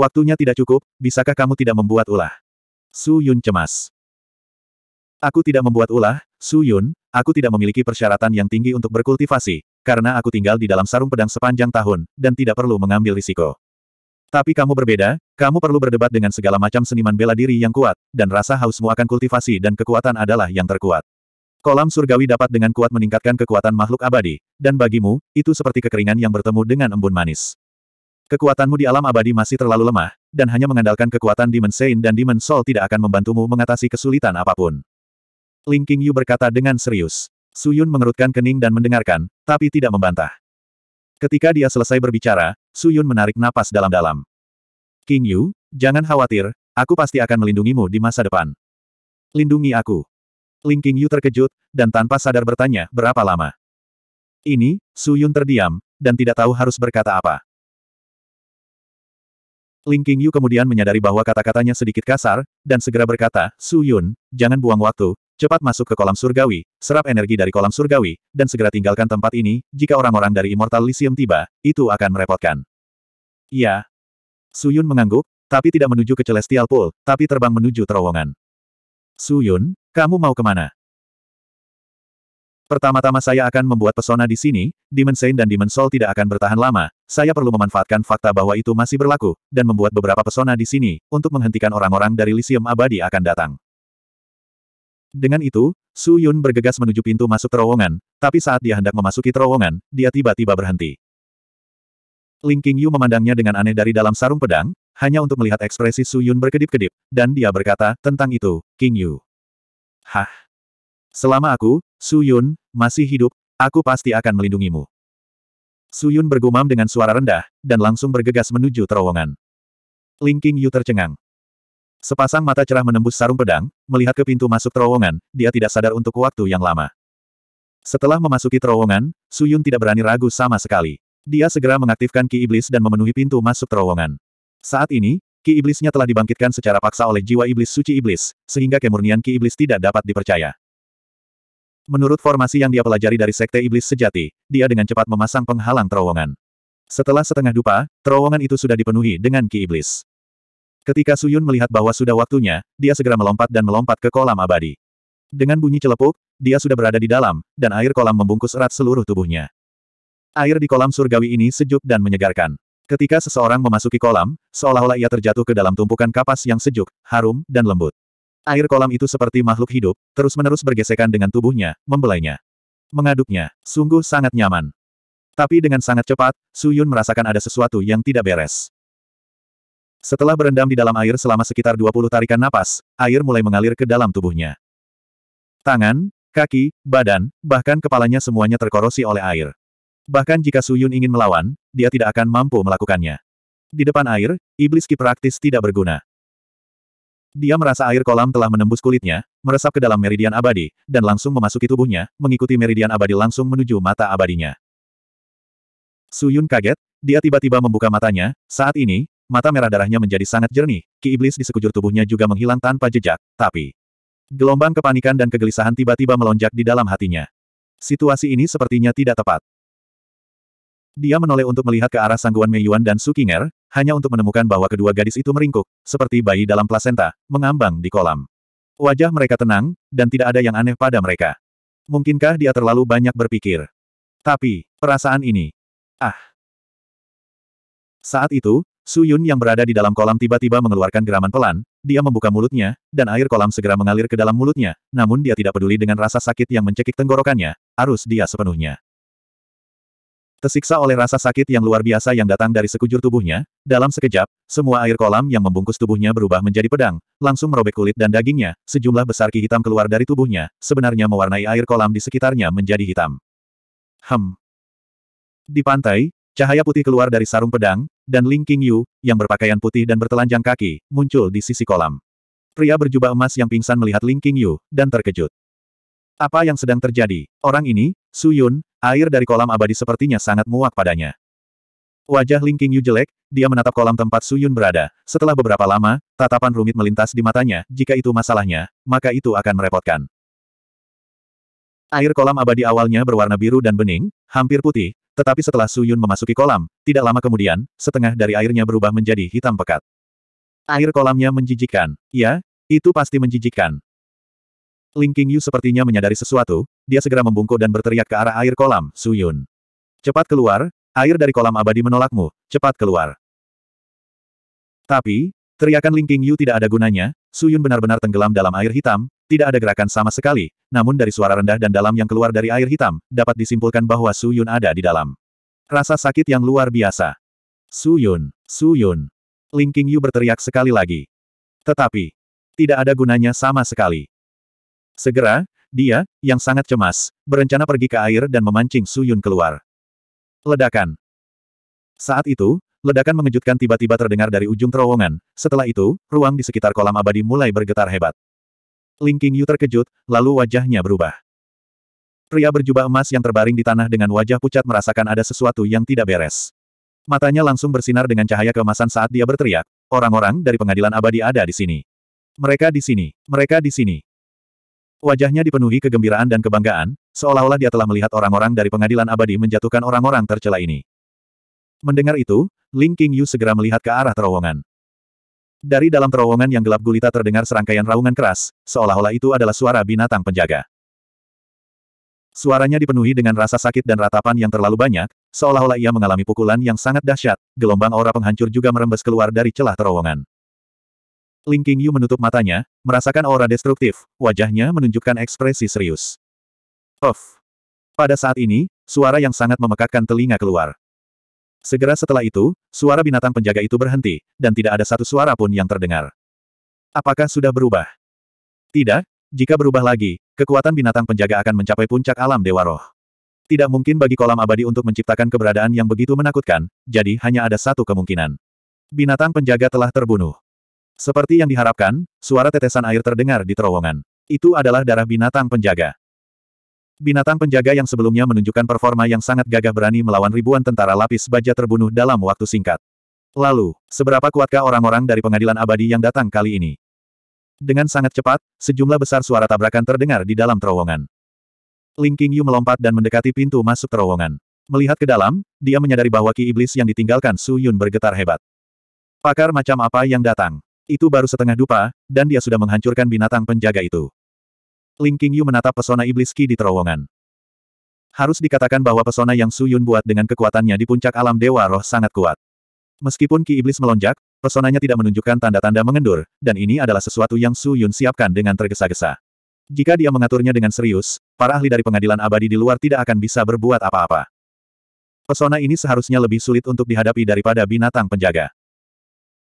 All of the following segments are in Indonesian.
Waktunya tidak cukup, bisakah kamu tidak membuat ulah? Su Yun cemas. Aku tidak membuat ulah, Su Yun, aku tidak memiliki persyaratan yang tinggi untuk berkultivasi, karena aku tinggal di dalam sarung pedang sepanjang tahun, dan tidak perlu mengambil risiko. Tapi kamu berbeda, kamu perlu berdebat dengan segala macam seniman bela diri yang kuat, dan rasa hausmu akan kultivasi dan kekuatan adalah yang terkuat. Kolam surgawi dapat dengan kuat meningkatkan kekuatan makhluk abadi, dan bagimu, itu seperti kekeringan yang bertemu dengan embun manis. Kekuatanmu di alam abadi masih terlalu lemah, dan hanya mengandalkan kekuatan Demon Sein dan Demon Soul tidak akan membantumu mengatasi kesulitan apapun. Ling King Yu berkata dengan serius. Su Yun mengerutkan kening dan mendengarkan, tapi tidak membantah. Ketika dia selesai berbicara, Su Yun menarik napas dalam-dalam. King Yu, jangan khawatir, aku pasti akan melindungimu di masa depan. Lindungi aku. Ling King Yu terkejut, dan tanpa sadar bertanya, berapa lama? Ini, Su Yun terdiam, dan tidak tahu harus berkata apa. Ling Qingyu kemudian menyadari bahwa kata-katanya sedikit kasar, dan segera berkata, Su Yun, jangan buang waktu, cepat masuk ke kolam surgawi, serap energi dari kolam surgawi, dan segera tinggalkan tempat ini, jika orang-orang dari Immortal Lyceum tiba, itu akan merepotkan. "Ya," Su Yun mengangguk, tapi tidak menuju ke Celestial Pool, tapi terbang menuju terowongan. Su Yun, kamu mau kemana? Pertama-tama saya akan membuat pesona di sini, Demon Saint dan Demon Soul tidak akan bertahan lama, saya perlu memanfaatkan fakta bahwa itu masih berlaku, dan membuat beberapa pesona di sini, untuk menghentikan orang-orang dari Lisium Abadi akan datang. Dengan itu, Su Yun bergegas menuju pintu masuk terowongan, tapi saat dia hendak memasuki terowongan, dia tiba-tiba berhenti. Ling Qingyu memandangnya dengan aneh dari dalam sarung pedang, hanya untuk melihat ekspresi Su Yun berkedip-kedip, dan dia berkata, tentang itu, Qingyu. Hah? Selama aku, Su Yun, masih hidup, aku pasti akan melindungimu. Suyun bergumam dengan suara rendah, dan langsung bergegas menuju terowongan. Ling King Yu tercengang. Sepasang mata cerah menembus sarung pedang, melihat ke pintu masuk terowongan, dia tidak sadar untuk waktu yang lama. Setelah memasuki terowongan, Suyun tidak berani ragu sama sekali. Dia segera mengaktifkan Ki Iblis dan memenuhi pintu masuk terowongan. Saat ini, Ki Iblisnya telah dibangkitkan secara paksa oleh jiwa Iblis Suci Iblis, sehingga kemurnian Ki Iblis tidak dapat dipercaya. Menurut formasi yang dia pelajari dari Sekte Iblis Sejati, dia dengan cepat memasang penghalang terowongan. Setelah setengah dupa, terowongan itu sudah dipenuhi dengan ki iblis. Ketika Suyun melihat bahwa sudah waktunya, dia segera melompat dan melompat ke kolam abadi. Dengan bunyi celepuk, dia sudah berada di dalam, dan air kolam membungkus erat seluruh tubuhnya. Air di kolam surgawi ini sejuk dan menyegarkan. Ketika seseorang memasuki kolam, seolah-olah ia terjatuh ke dalam tumpukan kapas yang sejuk, harum, dan lembut. Air kolam itu seperti makhluk hidup, terus-menerus bergesekan dengan tubuhnya, membelainya. Mengaduknya, sungguh sangat nyaman. Tapi dengan sangat cepat, Su Yun merasakan ada sesuatu yang tidak beres. Setelah berendam di dalam air selama sekitar 20 tarikan napas, air mulai mengalir ke dalam tubuhnya. Tangan, kaki, badan, bahkan kepalanya semuanya terkorosi oleh air. Bahkan jika Su Yun ingin melawan, dia tidak akan mampu melakukannya. Di depan air, iblis ki praktis tidak berguna. Dia merasa air kolam telah menembus kulitnya, meresap ke dalam meridian abadi, dan langsung memasuki tubuhnya, mengikuti meridian abadi langsung menuju mata abadinya. Suyun kaget, dia tiba-tiba membuka matanya, saat ini, mata merah darahnya menjadi sangat jernih, ki iblis di sekujur tubuhnya juga menghilang tanpa jejak, tapi... Gelombang kepanikan dan kegelisahan tiba-tiba melonjak di dalam hatinya. Situasi ini sepertinya tidak tepat. Dia menoleh untuk melihat ke arah sangguan Mei Yuan dan Su Qinger, hanya untuk menemukan bahwa kedua gadis itu meringkuk, seperti bayi dalam plasenta, mengambang di kolam. Wajah mereka tenang, dan tidak ada yang aneh pada mereka. Mungkinkah dia terlalu banyak berpikir? Tapi, perasaan ini... Ah! Saat itu, Su Yun yang berada di dalam kolam tiba-tiba mengeluarkan geraman pelan, dia membuka mulutnya, dan air kolam segera mengalir ke dalam mulutnya, namun dia tidak peduli dengan rasa sakit yang mencekik tenggorokannya, arus dia sepenuhnya. Tersiksa oleh rasa sakit yang luar biasa yang datang dari sekujur tubuhnya, dalam sekejap, semua air kolam yang membungkus tubuhnya berubah menjadi pedang, langsung merobek kulit dan dagingnya, sejumlah besar ki hitam keluar dari tubuhnya, sebenarnya mewarnai air kolam di sekitarnya menjadi hitam. Hem. Di pantai, cahaya putih keluar dari sarung pedang, dan Ling King Yu, yang berpakaian putih dan bertelanjang kaki, muncul di sisi kolam. Pria berjubah emas yang pingsan melihat Ling King Yu, dan terkejut. Apa yang sedang terjadi? Orang ini, Su Yun, Air dari kolam abadi sepertinya sangat muak padanya. Wajah Ling Qingyu jelek, dia menatap kolam tempat Suyun berada. Setelah beberapa lama, tatapan rumit melintas di matanya, jika itu masalahnya, maka itu akan merepotkan. Air kolam abadi awalnya berwarna biru dan bening, hampir putih, tetapi setelah Suyun memasuki kolam, tidak lama kemudian, setengah dari airnya berubah menjadi hitam pekat. Air kolamnya menjijikan, Ya, itu pasti menjijikan, Ling Qingyu sepertinya menyadari sesuatu, dia segera membungkuk dan berteriak ke arah air kolam, Su Yun, Cepat keluar, air dari kolam abadi menolakmu, cepat keluar. Tapi, teriakan Ling Qingyu tidak ada gunanya, Su Yun benar-benar tenggelam dalam air hitam, tidak ada gerakan sama sekali, namun dari suara rendah dan dalam yang keluar dari air hitam, dapat disimpulkan bahwa Su Yun ada di dalam. Rasa sakit yang luar biasa. Su Yun, Su Yun, Ling Qingyu berteriak sekali lagi. Tetapi, tidak ada gunanya sama sekali. Segera, dia, yang sangat cemas, berencana pergi ke air dan memancing Suyun keluar. Ledakan. Saat itu, ledakan mengejutkan tiba-tiba terdengar dari ujung terowongan. Setelah itu, ruang di sekitar kolam abadi mulai bergetar hebat. Ling King Yu terkejut, lalu wajahnya berubah. Pria berjubah emas yang terbaring di tanah dengan wajah pucat merasakan ada sesuatu yang tidak beres. Matanya langsung bersinar dengan cahaya keemasan saat dia berteriak, orang-orang dari pengadilan abadi ada di sini. Mereka di sini, mereka di sini. Wajahnya dipenuhi kegembiraan dan kebanggaan, seolah-olah dia telah melihat orang-orang dari pengadilan abadi menjatuhkan orang-orang tercela ini. Mendengar itu, Ling King Yu segera melihat ke arah terowongan. Dari dalam terowongan yang gelap gulita terdengar serangkaian raungan keras, seolah-olah itu adalah suara binatang penjaga. Suaranya dipenuhi dengan rasa sakit dan ratapan yang terlalu banyak, seolah-olah ia mengalami pukulan yang sangat dahsyat, gelombang aura penghancur juga merembes keluar dari celah terowongan. Ling Qingyu menutup matanya, merasakan aura destruktif, wajahnya menunjukkan ekspresi serius. Of. Pada saat ini, suara yang sangat memekakkan telinga keluar. Segera setelah itu, suara binatang penjaga itu berhenti, dan tidak ada satu suara pun yang terdengar. Apakah sudah berubah? Tidak, jika berubah lagi, kekuatan binatang penjaga akan mencapai puncak alam Dewa Roh. Tidak mungkin bagi kolam abadi untuk menciptakan keberadaan yang begitu menakutkan, jadi hanya ada satu kemungkinan. Binatang penjaga telah terbunuh. Seperti yang diharapkan, suara tetesan air terdengar di terowongan. Itu adalah darah binatang penjaga. Binatang penjaga yang sebelumnya menunjukkan performa yang sangat gagah berani melawan ribuan tentara lapis baja terbunuh dalam waktu singkat. Lalu, seberapa kuatkah orang-orang dari pengadilan abadi yang datang kali ini? Dengan sangat cepat, sejumlah besar suara tabrakan terdengar di dalam terowongan. Ling Qingyu melompat dan mendekati pintu masuk terowongan. Melihat ke dalam, dia menyadari bahwa ki iblis yang ditinggalkan Su Yun bergetar hebat. Pakar macam apa yang datang? Itu baru setengah dupa, dan dia sudah menghancurkan binatang penjaga itu. Ling Qingyu menatap pesona iblis Qi di terowongan. Harus dikatakan bahwa pesona yang Su Yun buat dengan kekuatannya di puncak alam Dewa Roh sangat kuat. Meskipun Ki Iblis melonjak, pesonanya tidak menunjukkan tanda-tanda mengendur, dan ini adalah sesuatu yang Su Yun siapkan dengan tergesa-gesa. Jika dia mengaturnya dengan serius, para ahli dari pengadilan abadi di luar tidak akan bisa berbuat apa-apa. Pesona ini seharusnya lebih sulit untuk dihadapi daripada binatang penjaga.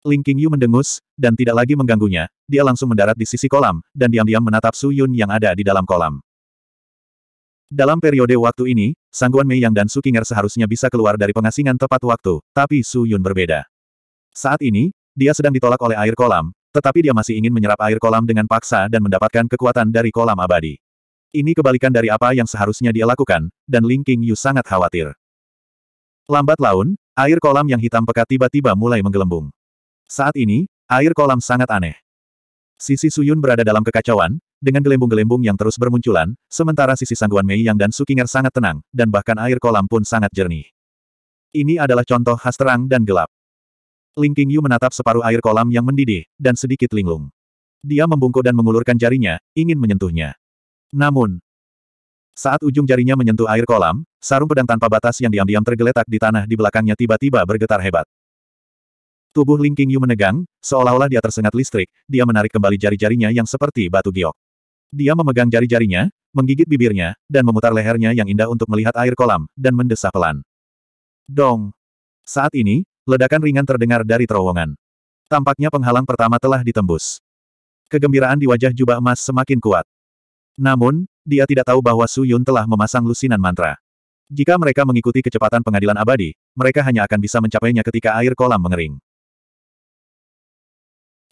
Ling Qingyu mendengus, dan tidak lagi mengganggunya, dia langsung mendarat di sisi kolam, dan diam-diam menatap Su Yun yang ada di dalam kolam. Dalam periode waktu ini, Sangguan Mei Yang dan Su Qinger seharusnya bisa keluar dari pengasingan tepat waktu, tapi Su Yun berbeda. Saat ini, dia sedang ditolak oleh air kolam, tetapi dia masih ingin menyerap air kolam dengan paksa dan mendapatkan kekuatan dari kolam abadi. Ini kebalikan dari apa yang seharusnya dia lakukan, dan Ling Qingyu sangat khawatir. Lambat laun, air kolam yang hitam pekat tiba-tiba mulai menggelembung. Saat ini, air kolam sangat aneh. Sisi Suyun berada dalam kekacauan, dengan gelembung-gelembung yang terus bermunculan, sementara sisi Sangguan Mei Yang dan Sukinger sangat tenang, dan bahkan air kolam pun sangat jernih. Ini adalah contoh khas terang dan gelap. Ling Qingyu menatap separuh air kolam yang mendidih, dan sedikit linglung. Dia membungkuk dan mengulurkan jarinya, ingin menyentuhnya. Namun, saat ujung jarinya menyentuh air kolam, sarung pedang tanpa batas yang diam-diam tergeletak di tanah di belakangnya tiba-tiba bergetar hebat. Tubuh Ling Qingyu menegang, seolah-olah dia tersengat listrik, dia menarik kembali jari-jarinya yang seperti batu giok. Dia memegang jari-jarinya, menggigit bibirnya, dan memutar lehernya yang indah untuk melihat air kolam, dan mendesah pelan. Dong! Saat ini, ledakan ringan terdengar dari terowongan. Tampaknya penghalang pertama telah ditembus. Kegembiraan di wajah jubah emas semakin kuat. Namun, dia tidak tahu bahwa Su Yun telah memasang lusinan mantra. Jika mereka mengikuti kecepatan pengadilan abadi, mereka hanya akan bisa mencapainya ketika air kolam mengering.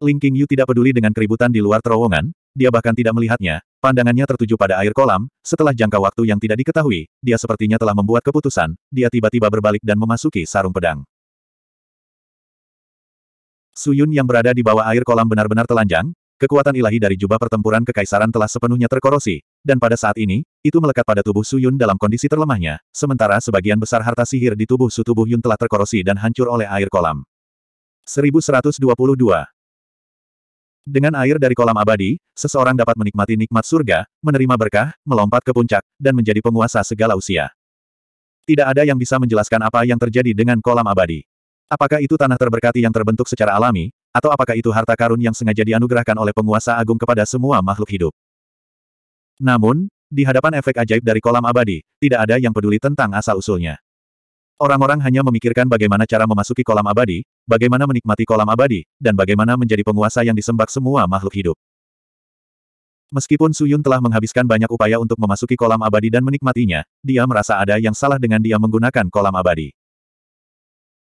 Ling Qingyu tidak peduli dengan keributan di luar terowongan, dia bahkan tidak melihatnya, pandangannya tertuju pada air kolam, setelah jangka waktu yang tidak diketahui, dia sepertinya telah membuat keputusan, dia tiba-tiba berbalik dan memasuki sarung pedang. Suyun yang berada di bawah air kolam benar-benar telanjang, kekuatan ilahi dari jubah pertempuran kekaisaran telah sepenuhnya terkorosi, dan pada saat ini, itu melekat pada tubuh Suyun dalam kondisi terlemahnya, sementara sebagian besar harta sihir di tubuh Su tubuh Yun telah terkorosi dan hancur oleh air kolam. 1122 dengan air dari kolam abadi, seseorang dapat menikmati nikmat surga, menerima berkah, melompat ke puncak, dan menjadi penguasa segala usia. Tidak ada yang bisa menjelaskan apa yang terjadi dengan kolam abadi. Apakah itu tanah terberkati yang terbentuk secara alami, atau apakah itu harta karun yang sengaja dianugerahkan oleh penguasa agung kepada semua makhluk hidup? Namun, di hadapan efek ajaib dari kolam abadi, tidak ada yang peduli tentang asal-usulnya. Orang-orang hanya memikirkan bagaimana cara memasuki kolam abadi, bagaimana menikmati kolam abadi, dan bagaimana menjadi penguasa yang disembah semua makhluk hidup. Meskipun Suyun telah menghabiskan banyak upaya untuk memasuki kolam abadi dan menikmatinya, dia merasa ada yang salah dengan dia menggunakan kolam abadi.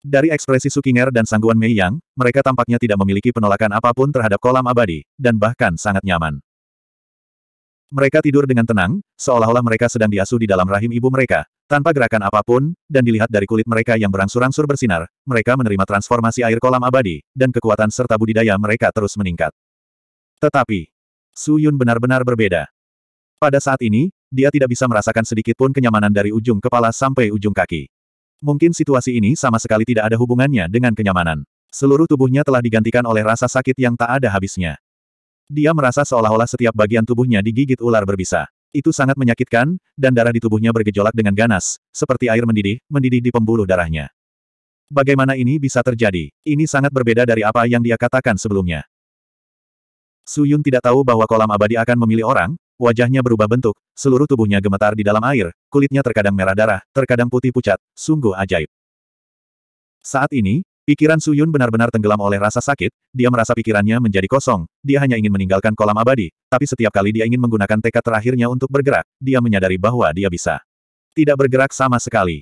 Dari ekspresi Sukinger dan sangguan Mei Yang, mereka tampaknya tidak memiliki penolakan apapun terhadap kolam abadi, dan bahkan sangat nyaman. Mereka tidur dengan tenang, seolah-olah mereka sedang diasuh di dalam rahim ibu mereka, tanpa gerakan apapun, dan dilihat dari kulit mereka yang berangsur-angsur bersinar, mereka menerima transformasi air kolam abadi, dan kekuatan serta budidaya mereka terus meningkat. Tetapi, Su Yun benar-benar berbeda. Pada saat ini, dia tidak bisa merasakan sedikit pun kenyamanan dari ujung kepala sampai ujung kaki. Mungkin situasi ini sama sekali tidak ada hubungannya dengan kenyamanan. Seluruh tubuhnya telah digantikan oleh rasa sakit yang tak ada habisnya. Dia merasa seolah-olah setiap bagian tubuhnya digigit ular berbisa. Itu sangat menyakitkan, dan darah di tubuhnya bergejolak dengan ganas, seperti air mendidih, mendidih di pembuluh darahnya. Bagaimana ini bisa terjadi? Ini sangat berbeda dari apa yang dia katakan sebelumnya. Su Yun tidak tahu bahwa kolam abadi akan memilih orang, wajahnya berubah bentuk, seluruh tubuhnya gemetar di dalam air, kulitnya terkadang merah darah, terkadang putih pucat, sungguh ajaib. Saat ini, Pikiran Suyun benar-benar tenggelam oleh rasa sakit, dia merasa pikirannya menjadi kosong, dia hanya ingin meninggalkan kolam abadi, tapi setiap kali dia ingin menggunakan tekad terakhirnya untuk bergerak, dia menyadari bahwa dia bisa. Tidak bergerak sama sekali.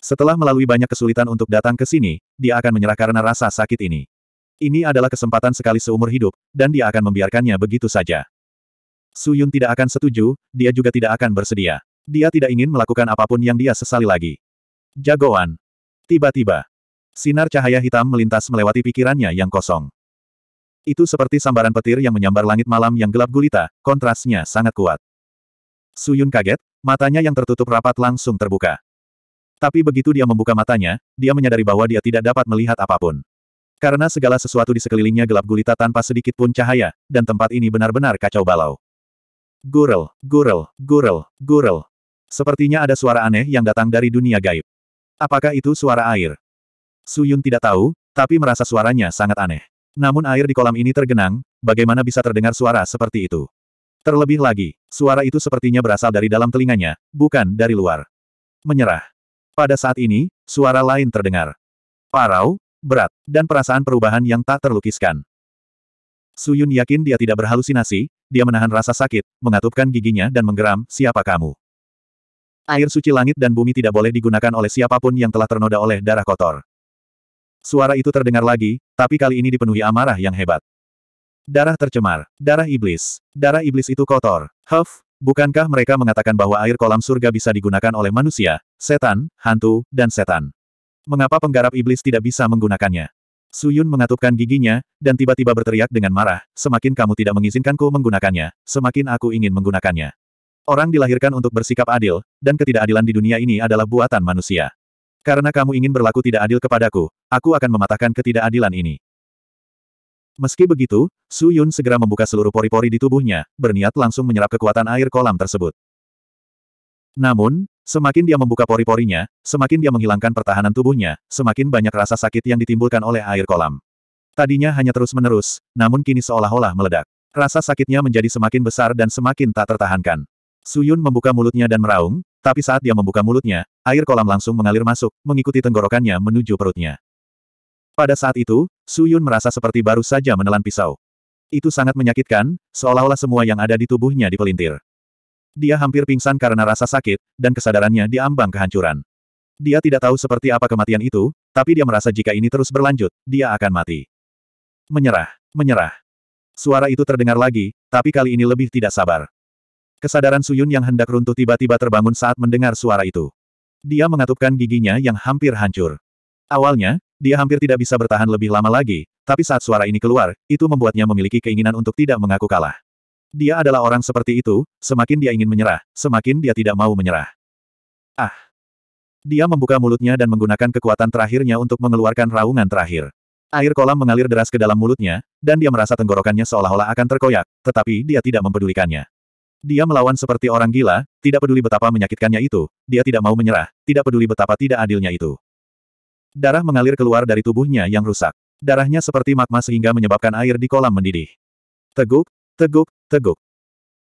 Setelah melalui banyak kesulitan untuk datang ke sini, dia akan menyerah karena rasa sakit ini. Ini adalah kesempatan sekali seumur hidup, dan dia akan membiarkannya begitu saja. Suyun tidak akan setuju, dia juga tidak akan bersedia. Dia tidak ingin melakukan apapun yang dia sesali lagi. Jagoan. Tiba-tiba, Sinar cahaya hitam melintas melewati pikirannya yang kosong. Itu seperti sambaran petir yang menyambar langit malam yang gelap gulita, kontrasnya sangat kuat. Suyun kaget, matanya yang tertutup rapat langsung terbuka. Tapi begitu dia membuka matanya, dia menyadari bahwa dia tidak dapat melihat apapun. Karena segala sesuatu di sekelilingnya gelap gulita tanpa sedikit pun cahaya, dan tempat ini benar-benar kacau balau. Gurel, gurel, gurel, gurel. Sepertinya ada suara aneh yang datang dari dunia gaib. Apakah itu suara air? Su Yun tidak tahu, tapi merasa suaranya sangat aneh. Namun air di kolam ini tergenang, bagaimana bisa terdengar suara seperti itu? Terlebih lagi, suara itu sepertinya berasal dari dalam telinganya, bukan dari luar. Menyerah. Pada saat ini, suara lain terdengar. Parau, berat, dan perasaan perubahan yang tak terlukiskan. Su Yun yakin dia tidak berhalusinasi, dia menahan rasa sakit, mengatupkan giginya dan menggeram, siapa kamu? Air suci langit dan bumi tidak boleh digunakan oleh siapapun yang telah ternoda oleh darah kotor. Suara itu terdengar lagi, tapi kali ini dipenuhi amarah yang hebat. Darah tercemar. Darah iblis. Darah iblis itu kotor. Huff, bukankah mereka mengatakan bahwa air kolam surga bisa digunakan oleh manusia, setan, hantu, dan setan? Mengapa penggarap iblis tidak bisa menggunakannya? Suyun mengatupkan giginya, dan tiba-tiba berteriak dengan marah, semakin kamu tidak mengizinkanku menggunakannya, semakin aku ingin menggunakannya. Orang dilahirkan untuk bersikap adil, dan ketidakadilan di dunia ini adalah buatan manusia. Karena kamu ingin berlaku tidak adil kepadaku, aku akan mematahkan ketidakadilan ini. Meski begitu, Su Yun segera membuka seluruh pori-pori di tubuhnya, berniat langsung menyerap kekuatan air kolam tersebut. Namun, semakin dia membuka pori-porinya, semakin dia menghilangkan pertahanan tubuhnya, semakin banyak rasa sakit yang ditimbulkan oleh air kolam. Tadinya hanya terus-menerus, namun kini seolah-olah meledak. Rasa sakitnya menjadi semakin besar dan semakin tak tertahankan. Suyun membuka mulutnya dan meraung, tapi saat dia membuka mulutnya, air kolam langsung mengalir masuk, mengikuti tenggorokannya menuju perutnya. Pada saat itu, Su Yun merasa seperti baru saja menelan pisau. Itu sangat menyakitkan, seolah-olah semua yang ada di tubuhnya dipelintir. Dia hampir pingsan karena rasa sakit, dan kesadarannya diambang kehancuran. Dia tidak tahu seperti apa kematian itu, tapi dia merasa jika ini terus berlanjut, dia akan mati. Menyerah, menyerah. Suara itu terdengar lagi, tapi kali ini lebih tidak sabar. Kesadaran Suyun yang hendak runtuh tiba-tiba terbangun saat mendengar suara itu. Dia mengatupkan giginya yang hampir hancur. Awalnya, dia hampir tidak bisa bertahan lebih lama lagi, tapi saat suara ini keluar, itu membuatnya memiliki keinginan untuk tidak mengaku kalah. Dia adalah orang seperti itu, semakin dia ingin menyerah, semakin dia tidak mau menyerah. Ah! Dia membuka mulutnya dan menggunakan kekuatan terakhirnya untuk mengeluarkan raungan terakhir. Air kolam mengalir deras ke dalam mulutnya, dan dia merasa tenggorokannya seolah-olah akan terkoyak, tetapi dia tidak mempedulikannya. Dia melawan seperti orang gila, tidak peduli betapa menyakitkannya itu, dia tidak mau menyerah, tidak peduli betapa tidak adilnya itu. Darah mengalir keluar dari tubuhnya yang rusak. Darahnya seperti magma sehingga menyebabkan air di kolam mendidih. Teguk, teguk, teguk.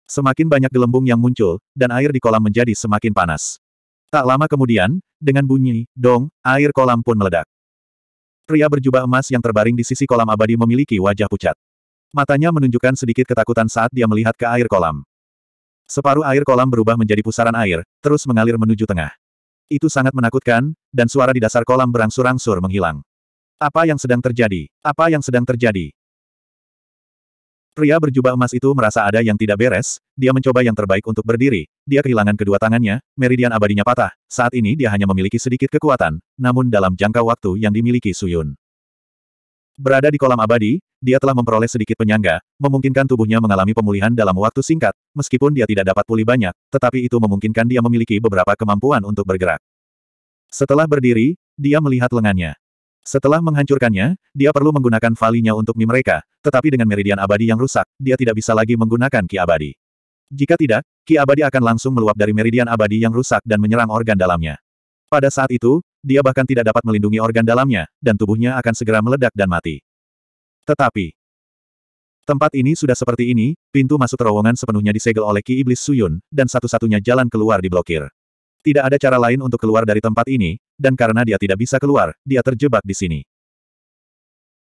Semakin banyak gelembung yang muncul, dan air di kolam menjadi semakin panas. Tak lama kemudian, dengan bunyi, dong, air kolam pun meledak. Pria berjubah emas yang terbaring di sisi kolam abadi memiliki wajah pucat. Matanya menunjukkan sedikit ketakutan saat dia melihat ke air kolam. Separuh air kolam berubah menjadi pusaran air, terus mengalir menuju tengah. Itu sangat menakutkan, dan suara di dasar kolam berangsur-angsur menghilang. Apa yang sedang terjadi? Apa yang sedang terjadi? Pria berjubah emas itu merasa ada yang tidak beres, dia mencoba yang terbaik untuk berdiri, dia kehilangan kedua tangannya, meridian abadinya patah, saat ini dia hanya memiliki sedikit kekuatan, namun dalam jangka waktu yang dimiliki Suyun. Berada di kolam abadi, dia telah memperoleh sedikit penyangga, memungkinkan tubuhnya mengalami pemulihan dalam waktu singkat, meskipun dia tidak dapat pulih banyak, tetapi itu memungkinkan dia memiliki beberapa kemampuan untuk bergerak. Setelah berdiri, dia melihat lengannya. Setelah menghancurkannya, dia perlu menggunakan valinya untuk mi mereka, tetapi dengan meridian abadi yang rusak, dia tidak bisa lagi menggunakan ki abadi. Jika tidak, ki abadi akan langsung meluap dari meridian abadi yang rusak dan menyerang organ dalamnya. Pada saat itu, dia bahkan tidak dapat melindungi organ dalamnya, dan tubuhnya akan segera meledak dan mati. Tetapi, tempat ini sudah seperti ini, pintu masuk terowongan sepenuhnya disegel oleh Ki Iblis Suyun, dan satu-satunya jalan keluar diblokir. Tidak ada cara lain untuk keluar dari tempat ini, dan karena dia tidak bisa keluar, dia terjebak di sini.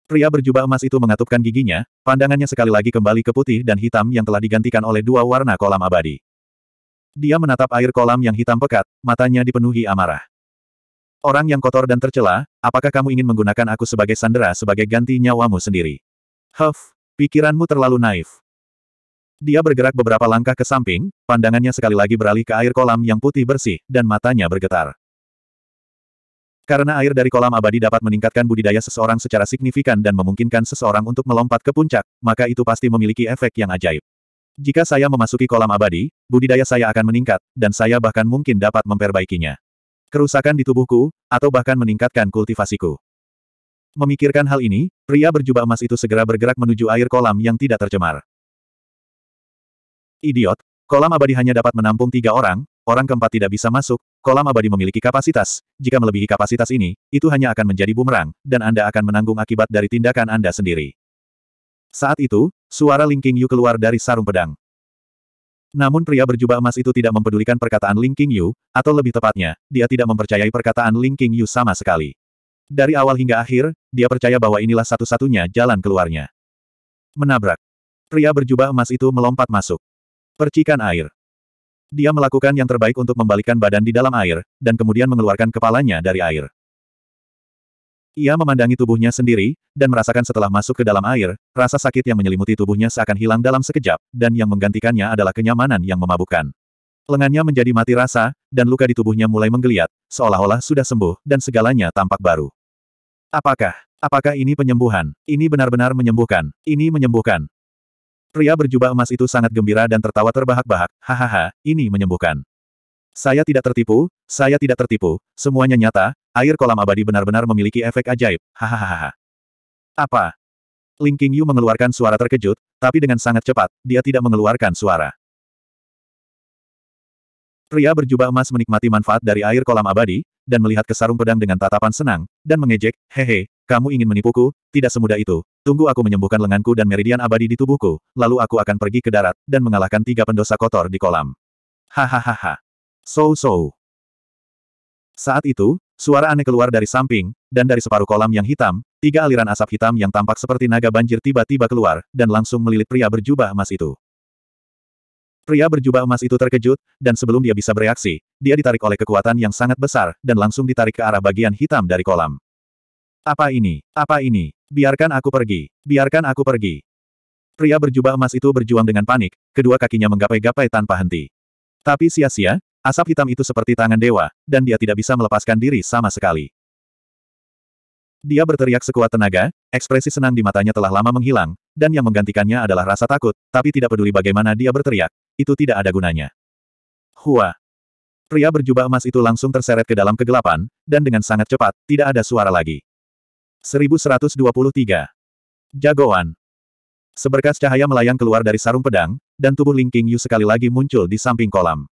Pria berjubah emas itu mengatupkan giginya, pandangannya sekali lagi kembali ke putih dan hitam yang telah digantikan oleh dua warna kolam abadi. Dia menatap air kolam yang hitam pekat, matanya dipenuhi amarah. Orang yang kotor dan tercela, apakah kamu ingin menggunakan aku sebagai sandera sebagai ganti nyawamu sendiri? Huff, pikiranmu terlalu naif. Dia bergerak beberapa langkah ke samping, pandangannya sekali lagi beralih ke air kolam yang putih bersih, dan matanya bergetar. Karena air dari kolam abadi dapat meningkatkan budidaya seseorang secara signifikan dan memungkinkan seseorang untuk melompat ke puncak, maka itu pasti memiliki efek yang ajaib. Jika saya memasuki kolam abadi, budidaya saya akan meningkat, dan saya bahkan mungkin dapat memperbaikinya kerusakan di tubuhku, atau bahkan meningkatkan kultivasiku. Memikirkan hal ini, pria berjubah emas itu segera bergerak menuju air kolam yang tidak tercemar. Idiot, kolam abadi hanya dapat menampung tiga orang, orang keempat tidak bisa masuk, kolam abadi memiliki kapasitas, jika melebihi kapasitas ini, itu hanya akan menjadi bumerang, dan Anda akan menanggung akibat dari tindakan Anda sendiri. Saat itu, suara Ling Yu keluar dari sarung pedang. Namun pria berjubah emas itu tidak mempedulikan perkataan Ling King Yu, atau lebih tepatnya, dia tidak mempercayai perkataan Ling King Yu sama sekali. Dari awal hingga akhir, dia percaya bahwa inilah satu-satunya jalan keluarnya. Menabrak. Pria berjubah emas itu melompat masuk. Percikan air. Dia melakukan yang terbaik untuk membalikkan badan di dalam air, dan kemudian mengeluarkan kepalanya dari air. Ia memandangi tubuhnya sendiri, dan merasakan setelah masuk ke dalam air, rasa sakit yang menyelimuti tubuhnya seakan hilang dalam sekejap, dan yang menggantikannya adalah kenyamanan yang memabukkan. Lengannya menjadi mati rasa, dan luka di tubuhnya mulai menggeliat, seolah-olah sudah sembuh, dan segalanya tampak baru. Apakah, apakah ini penyembuhan? Ini benar-benar menyembuhkan, ini menyembuhkan. Pria berjubah emas itu sangat gembira dan tertawa terbahak-bahak, hahaha, ini menyembuhkan. Saya tidak tertipu, saya tidak tertipu, semuanya nyata, Air kolam abadi benar-benar memiliki efek ajaib, hahaha. Apa? Ling Qingyu mengeluarkan suara terkejut, tapi dengan sangat cepat, dia tidak mengeluarkan suara. Pria berjubah emas menikmati manfaat dari air kolam abadi, dan melihat ke sarung pedang dengan tatapan senang, dan mengejek, hehe, kamu ingin menipuku, tidak semudah itu, tunggu aku menyembuhkan lenganku dan meridian abadi di tubuhku, lalu aku akan pergi ke darat, dan mengalahkan tiga pendosa kotor di kolam. Hahaha. So-so. Saat itu, Suara aneh keluar dari samping, dan dari separuh kolam yang hitam, tiga aliran asap hitam yang tampak seperti naga banjir tiba-tiba keluar, dan langsung melilit pria berjubah emas itu. Pria berjubah emas itu terkejut, dan sebelum dia bisa bereaksi, dia ditarik oleh kekuatan yang sangat besar, dan langsung ditarik ke arah bagian hitam dari kolam. Apa ini? Apa ini? Biarkan aku pergi. Biarkan aku pergi. Pria berjubah emas itu berjuang dengan panik, kedua kakinya menggapai-gapai tanpa henti. Tapi sia-sia, Asap hitam itu seperti tangan dewa, dan dia tidak bisa melepaskan diri sama sekali. Dia berteriak sekuat tenaga, ekspresi senang di matanya telah lama menghilang, dan yang menggantikannya adalah rasa takut, tapi tidak peduli bagaimana dia berteriak, itu tidak ada gunanya. Hua! Pria berjubah emas itu langsung terseret ke dalam kegelapan, dan dengan sangat cepat, tidak ada suara lagi. 1123. Jagoan. Seberkas cahaya melayang keluar dari sarung pedang, dan tubuh Ling King Yu sekali lagi muncul di samping kolam.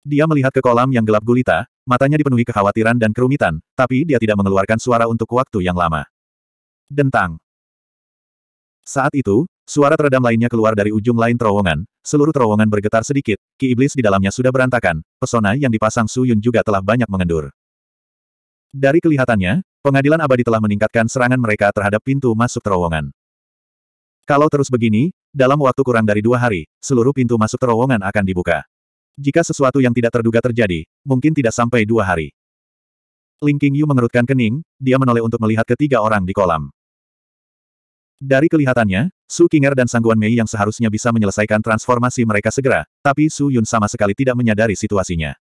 Dia melihat ke kolam yang gelap gulita, matanya dipenuhi kekhawatiran dan kerumitan, tapi dia tidak mengeluarkan suara untuk waktu yang lama. Dentang. Saat itu, suara teredam lainnya keluar dari ujung lain terowongan, seluruh terowongan bergetar sedikit, ki iblis di dalamnya sudah berantakan, pesona yang dipasang Su Yun juga telah banyak mengendur. Dari kelihatannya, pengadilan abadi telah meningkatkan serangan mereka terhadap pintu masuk terowongan. Kalau terus begini, dalam waktu kurang dari dua hari, seluruh pintu masuk terowongan akan dibuka. Jika sesuatu yang tidak terduga terjadi, mungkin tidak sampai dua hari. Ling Qingyu mengerutkan kening, dia menoleh untuk melihat ketiga orang di kolam. Dari kelihatannya, Su Qinger dan Sangguan Mei yang seharusnya bisa menyelesaikan transformasi mereka segera, tapi Su Yun sama sekali tidak menyadari situasinya.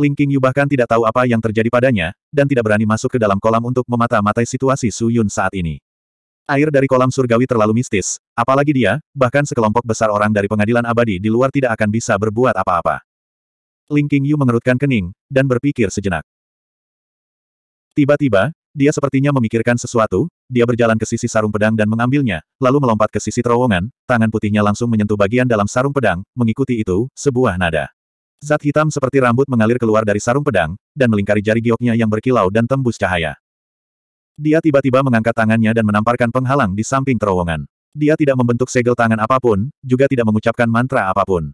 Ling Qingyu bahkan tidak tahu apa yang terjadi padanya, dan tidak berani masuk ke dalam kolam untuk memata-matai situasi Su Yun saat ini. Air dari kolam surgawi terlalu mistis, apalagi dia, bahkan sekelompok besar orang dari pengadilan abadi di luar tidak akan bisa berbuat apa-apa. Ling Qingyu mengerutkan kening, dan berpikir sejenak. Tiba-tiba, dia sepertinya memikirkan sesuatu, dia berjalan ke sisi sarung pedang dan mengambilnya, lalu melompat ke sisi terowongan, tangan putihnya langsung menyentuh bagian dalam sarung pedang, mengikuti itu, sebuah nada. Zat hitam seperti rambut mengalir keluar dari sarung pedang, dan melingkari jari gioknya yang berkilau dan tembus cahaya. Dia tiba-tiba mengangkat tangannya dan menamparkan penghalang di samping terowongan. Dia tidak membentuk segel tangan apapun, juga tidak mengucapkan mantra apapun.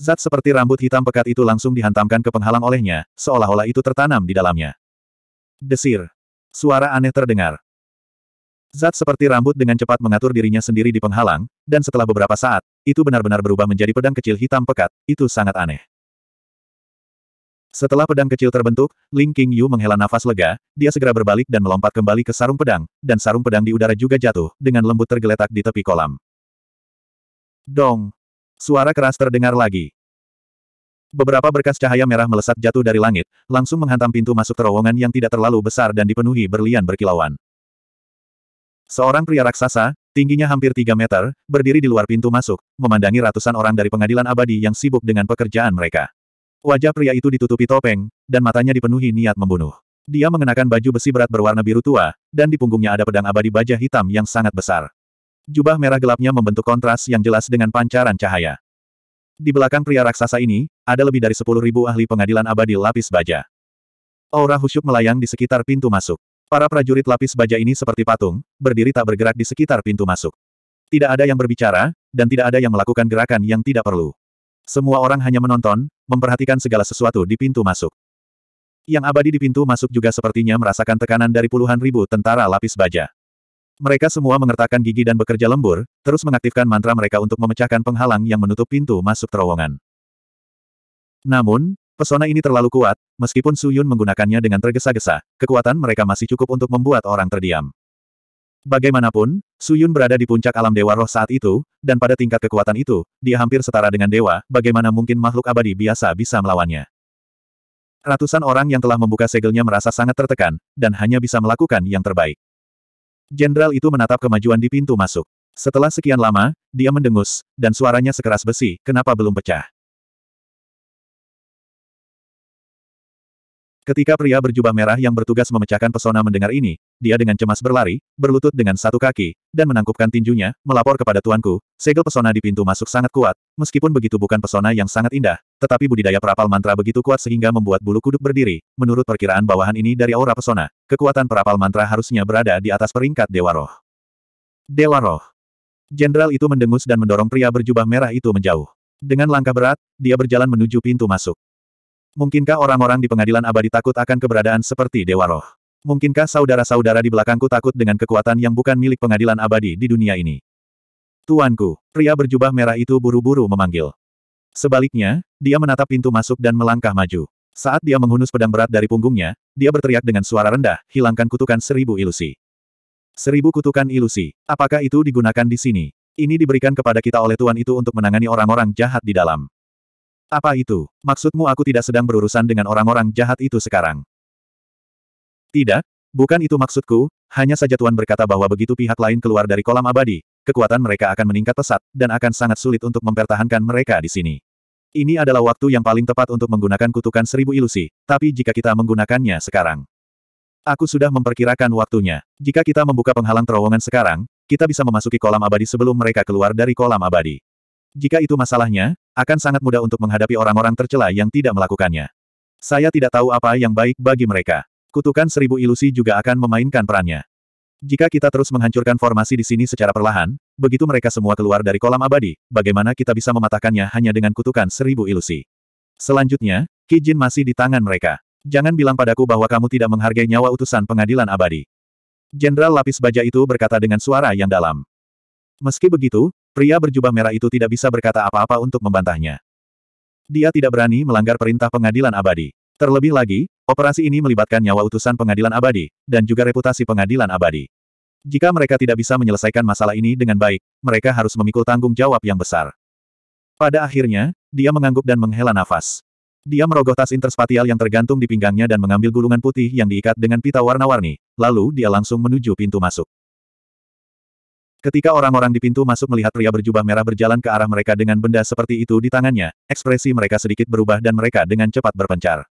Zat seperti rambut hitam pekat itu langsung dihantamkan ke penghalang olehnya, seolah-olah itu tertanam di dalamnya. Desir. Suara aneh terdengar. Zat seperti rambut dengan cepat mengatur dirinya sendiri di penghalang, dan setelah beberapa saat, itu benar-benar berubah menjadi pedang kecil hitam pekat, itu sangat aneh. Setelah pedang kecil terbentuk, Ling King Yu menghela nafas lega, dia segera berbalik dan melompat kembali ke sarung pedang, dan sarung pedang di udara juga jatuh, dengan lembut tergeletak di tepi kolam. Dong! Suara keras terdengar lagi. Beberapa berkas cahaya merah melesat jatuh dari langit, langsung menghantam pintu masuk terowongan yang tidak terlalu besar dan dipenuhi berlian berkilauan. Seorang pria raksasa, tingginya hampir 3 meter, berdiri di luar pintu masuk, memandangi ratusan orang dari pengadilan abadi yang sibuk dengan pekerjaan mereka. Wajah pria itu ditutupi topeng, dan matanya dipenuhi niat membunuh. Dia mengenakan baju besi berat berwarna biru tua, dan di punggungnya ada pedang abadi baja hitam yang sangat besar. Jubah merah gelapnya membentuk kontras yang jelas dengan pancaran cahaya. Di belakang pria raksasa ini, ada lebih dari sepuluh ribu ahli pengadilan abadi lapis baja. Aura husyuk melayang di sekitar pintu masuk. Para prajurit lapis baja ini seperti patung, berdiri tak bergerak di sekitar pintu masuk. Tidak ada yang berbicara, dan tidak ada yang melakukan gerakan yang tidak perlu. Semua orang hanya menonton, memperhatikan segala sesuatu di pintu masuk. Yang abadi di pintu masuk juga sepertinya merasakan tekanan dari puluhan ribu tentara lapis baja. Mereka semua mengertakkan gigi dan bekerja lembur, terus mengaktifkan mantra mereka untuk memecahkan penghalang yang menutup pintu masuk terowongan. Namun, pesona ini terlalu kuat, meskipun Suyun menggunakannya dengan tergesa-gesa, kekuatan mereka masih cukup untuk membuat orang terdiam. Bagaimanapun, Suyun berada di puncak alam dewa roh saat itu, dan pada tingkat kekuatan itu, dia hampir setara dengan dewa, bagaimana mungkin makhluk abadi biasa bisa melawannya. Ratusan orang yang telah membuka segelnya merasa sangat tertekan, dan hanya bisa melakukan yang terbaik. Jenderal itu menatap kemajuan di pintu masuk. Setelah sekian lama, dia mendengus, dan suaranya sekeras besi, kenapa belum pecah? Ketika pria berjubah merah yang bertugas memecahkan pesona mendengar ini, dia dengan cemas berlari, berlutut dengan satu kaki, dan menangkupkan tinjunya, melapor kepada tuanku, segel pesona di pintu masuk sangat kuat, meskipun begitu bukan pesona yang sangat indah, tetapi budidaya perapal mantra begitu kuat sehingga membuat bulu kuduk berdiri, menurut perkiraan bawahan ini dari aura pesona, kekuatan perapal mantra harusnya berada di atas peringkat Dewa Roh. Dewa Roh. Jenderal itu mendengus dan mendorong pria berjubah merah itu menjauh. Dengan langkah berat, dia berjalan menuju pintu masuk. Mungkinkah orang-orang di pengadilan abadi takut akan keberadaan seperti Dewa Roh? Mungkinkah saudara-saudara di belakangku takut dengan kekuatan yang bukan milik pengadilan abadi di dunia ini? Tuanku, pria berjubah merah itu buru-buru memanggil. Sebaliknya, dia menatap pintu masuk dan melangkah maju. Saat dia menghunus pedang berat dari punggungnya, dia berteriak dengan suara rendah, hilangkan kutukan seribu ilusi. Seribu kutukan ilusi, apakah itu digunakan di sini? Ini diberikan kepada kita oleh tuan itu untuk menangani orang-orang jahat di dalam. Apa itu? Maksudmu aku tidak sedang berurusan dengan orang-orang jahat itu sekarang? Tidak, bukan itu maksudku, hanya saja Tuan berkata bahwa begitu pihak lain keluar dari kolam abadi, kekuatan mereka akan meningkat pesat, dan akan sangat sulit untuk mempertahankan mereka di sini. Ini adalah waktu yang paling tepat untuk menggunakan kutukan seribu ilusi, tapi jika kita menggunakannya sekarang. Aku sudah memperkirakan waktunya. Jika kita membuka penghalang terowongan sekarang, kita bisa memasuki kolam abadi sebelum mereka keluar dari kolam abadi. Jika itu masalahnya, akan sangat mudah untuk menghadapi orang-orang tercela yang tidak melakukannya. Saya tidak tahu apa yang baik bagi mereka. Kutukan seribu ilusi juga akan memainkan perannya. Jika kita terus menghancurkan formasi di sini secara perlahan, begitu mereka semua keluar dari kolam abadi, bagaimana kita bisa mematahkannya hanya dengan kutukan seribu ilusi? Selanjutnya, Kijin masih di tangan mereka. Jangan bilang padaku bahwa kamu tidak menghargai nyawa utusan pengadilan abadi. Jenderal lapis baja itu berkata dengan suara yang dalam. Meski begitu, Pria berjubah merah itu tidak bisa berkata apa-apa untuk membantahnya. Dia tidak berani melanggar perintah pengadilan abadi. Terlebih lagi, operasi ini melibatkan nyawa utusan pengadilan abadi, dan juga reputasi pengadilan abadi. Jika mereka tidak bisa menyelesaikan masalah ini dengan baik, mereka harus memikul tanggung jawab yang besar. Pada akhirnya, dia mengangguk dan menghela nafas. Dia merogoh tas interspatial yang tergantung di pinggangnya dan mengambil gulungan putih yang diikat dengan pita warna-warni, lalu dia langsung menuju pintu masuk. Ketika orang-orang di pintu masuk melihat pria berjubah merah berjalan ke arah mereka dengan benda seperti itu di tangannya, ekspresi mereka sedikit berubah dan mereka dengan cepat berpencar.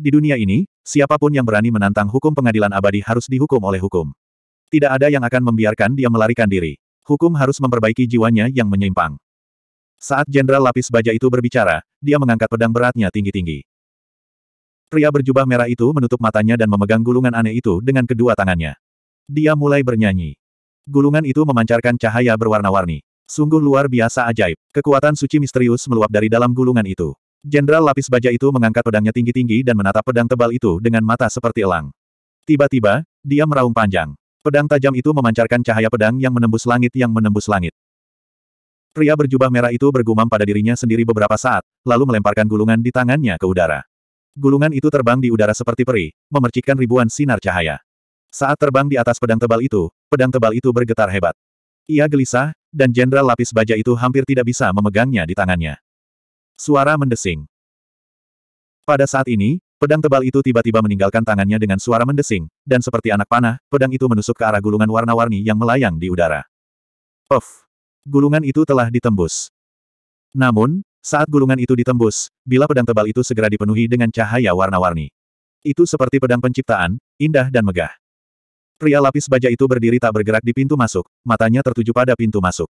Di dunia ini, siapapun yang berani menantang hukum pengadilan abadi harus dihukum oleh hukum. Tidak ada yang akan membiarkan dia melarikan diri. Hukum harus memperbaiki jiwanya yang menyimpang. Saat Jenderal Lapis Baja itu berbicara, dia mengangkat pedang beratnya tinggi-tinggi. Pria berjubah merah itu menutup matanya dan memegang gulungan aneh itu dengan kedua tangannya. Dia mulai bernyanyi. Gulungan itu memancarkan cahaya berwarna-warni. Sungguh luar biasa ajaib. Kekuatan suci misterius meluap dari dalam gulungan itu. Jenderal lapis baja itu mengangkat pedangnya tinggi-tinggi dan menatap pedang tebal itu dengan mata seperti elang. Tiba-tiba, dia meraung panjang. Pedang tajam itu memancarkan cahaya pedang yang menembus langit yang menembus langit. Pria berjubah merah itu bergumam pada dirinya sendiri beberapa saat, lalu melemparkan gulungan di tangannya ke udara. Gulungan itu terbang di udara seperti peri, memercikkan ribuan sinar cahaya. Saat terbang di atas pedang tebal itu, pedang tebal itu bergetar hebat. Ia gelisah, dan jenderal lapis baja itu hampir tidak bisa memegangnya di tangannya. Suara mendesing. Pada saat ini, pedang tebal itu tiba-tiba meninggalkan tangannya dengan suara mendesing, dan seperti anak panah, pedang itu menusuk ke arah gulungan warna-warni yang melayang di udara. Of! Gulungan itu telah ditembus. Namun, saat gulungan itu ditembus, bila pedang tebal itu segera dipenuhi dengan cahaya warna-warni. Itu seperti pedang penciptaan, indah dan megah. Pria lapis baja itu berdiri tak bergerak di pintu masuk, matanya tertuju pada pintu masuk.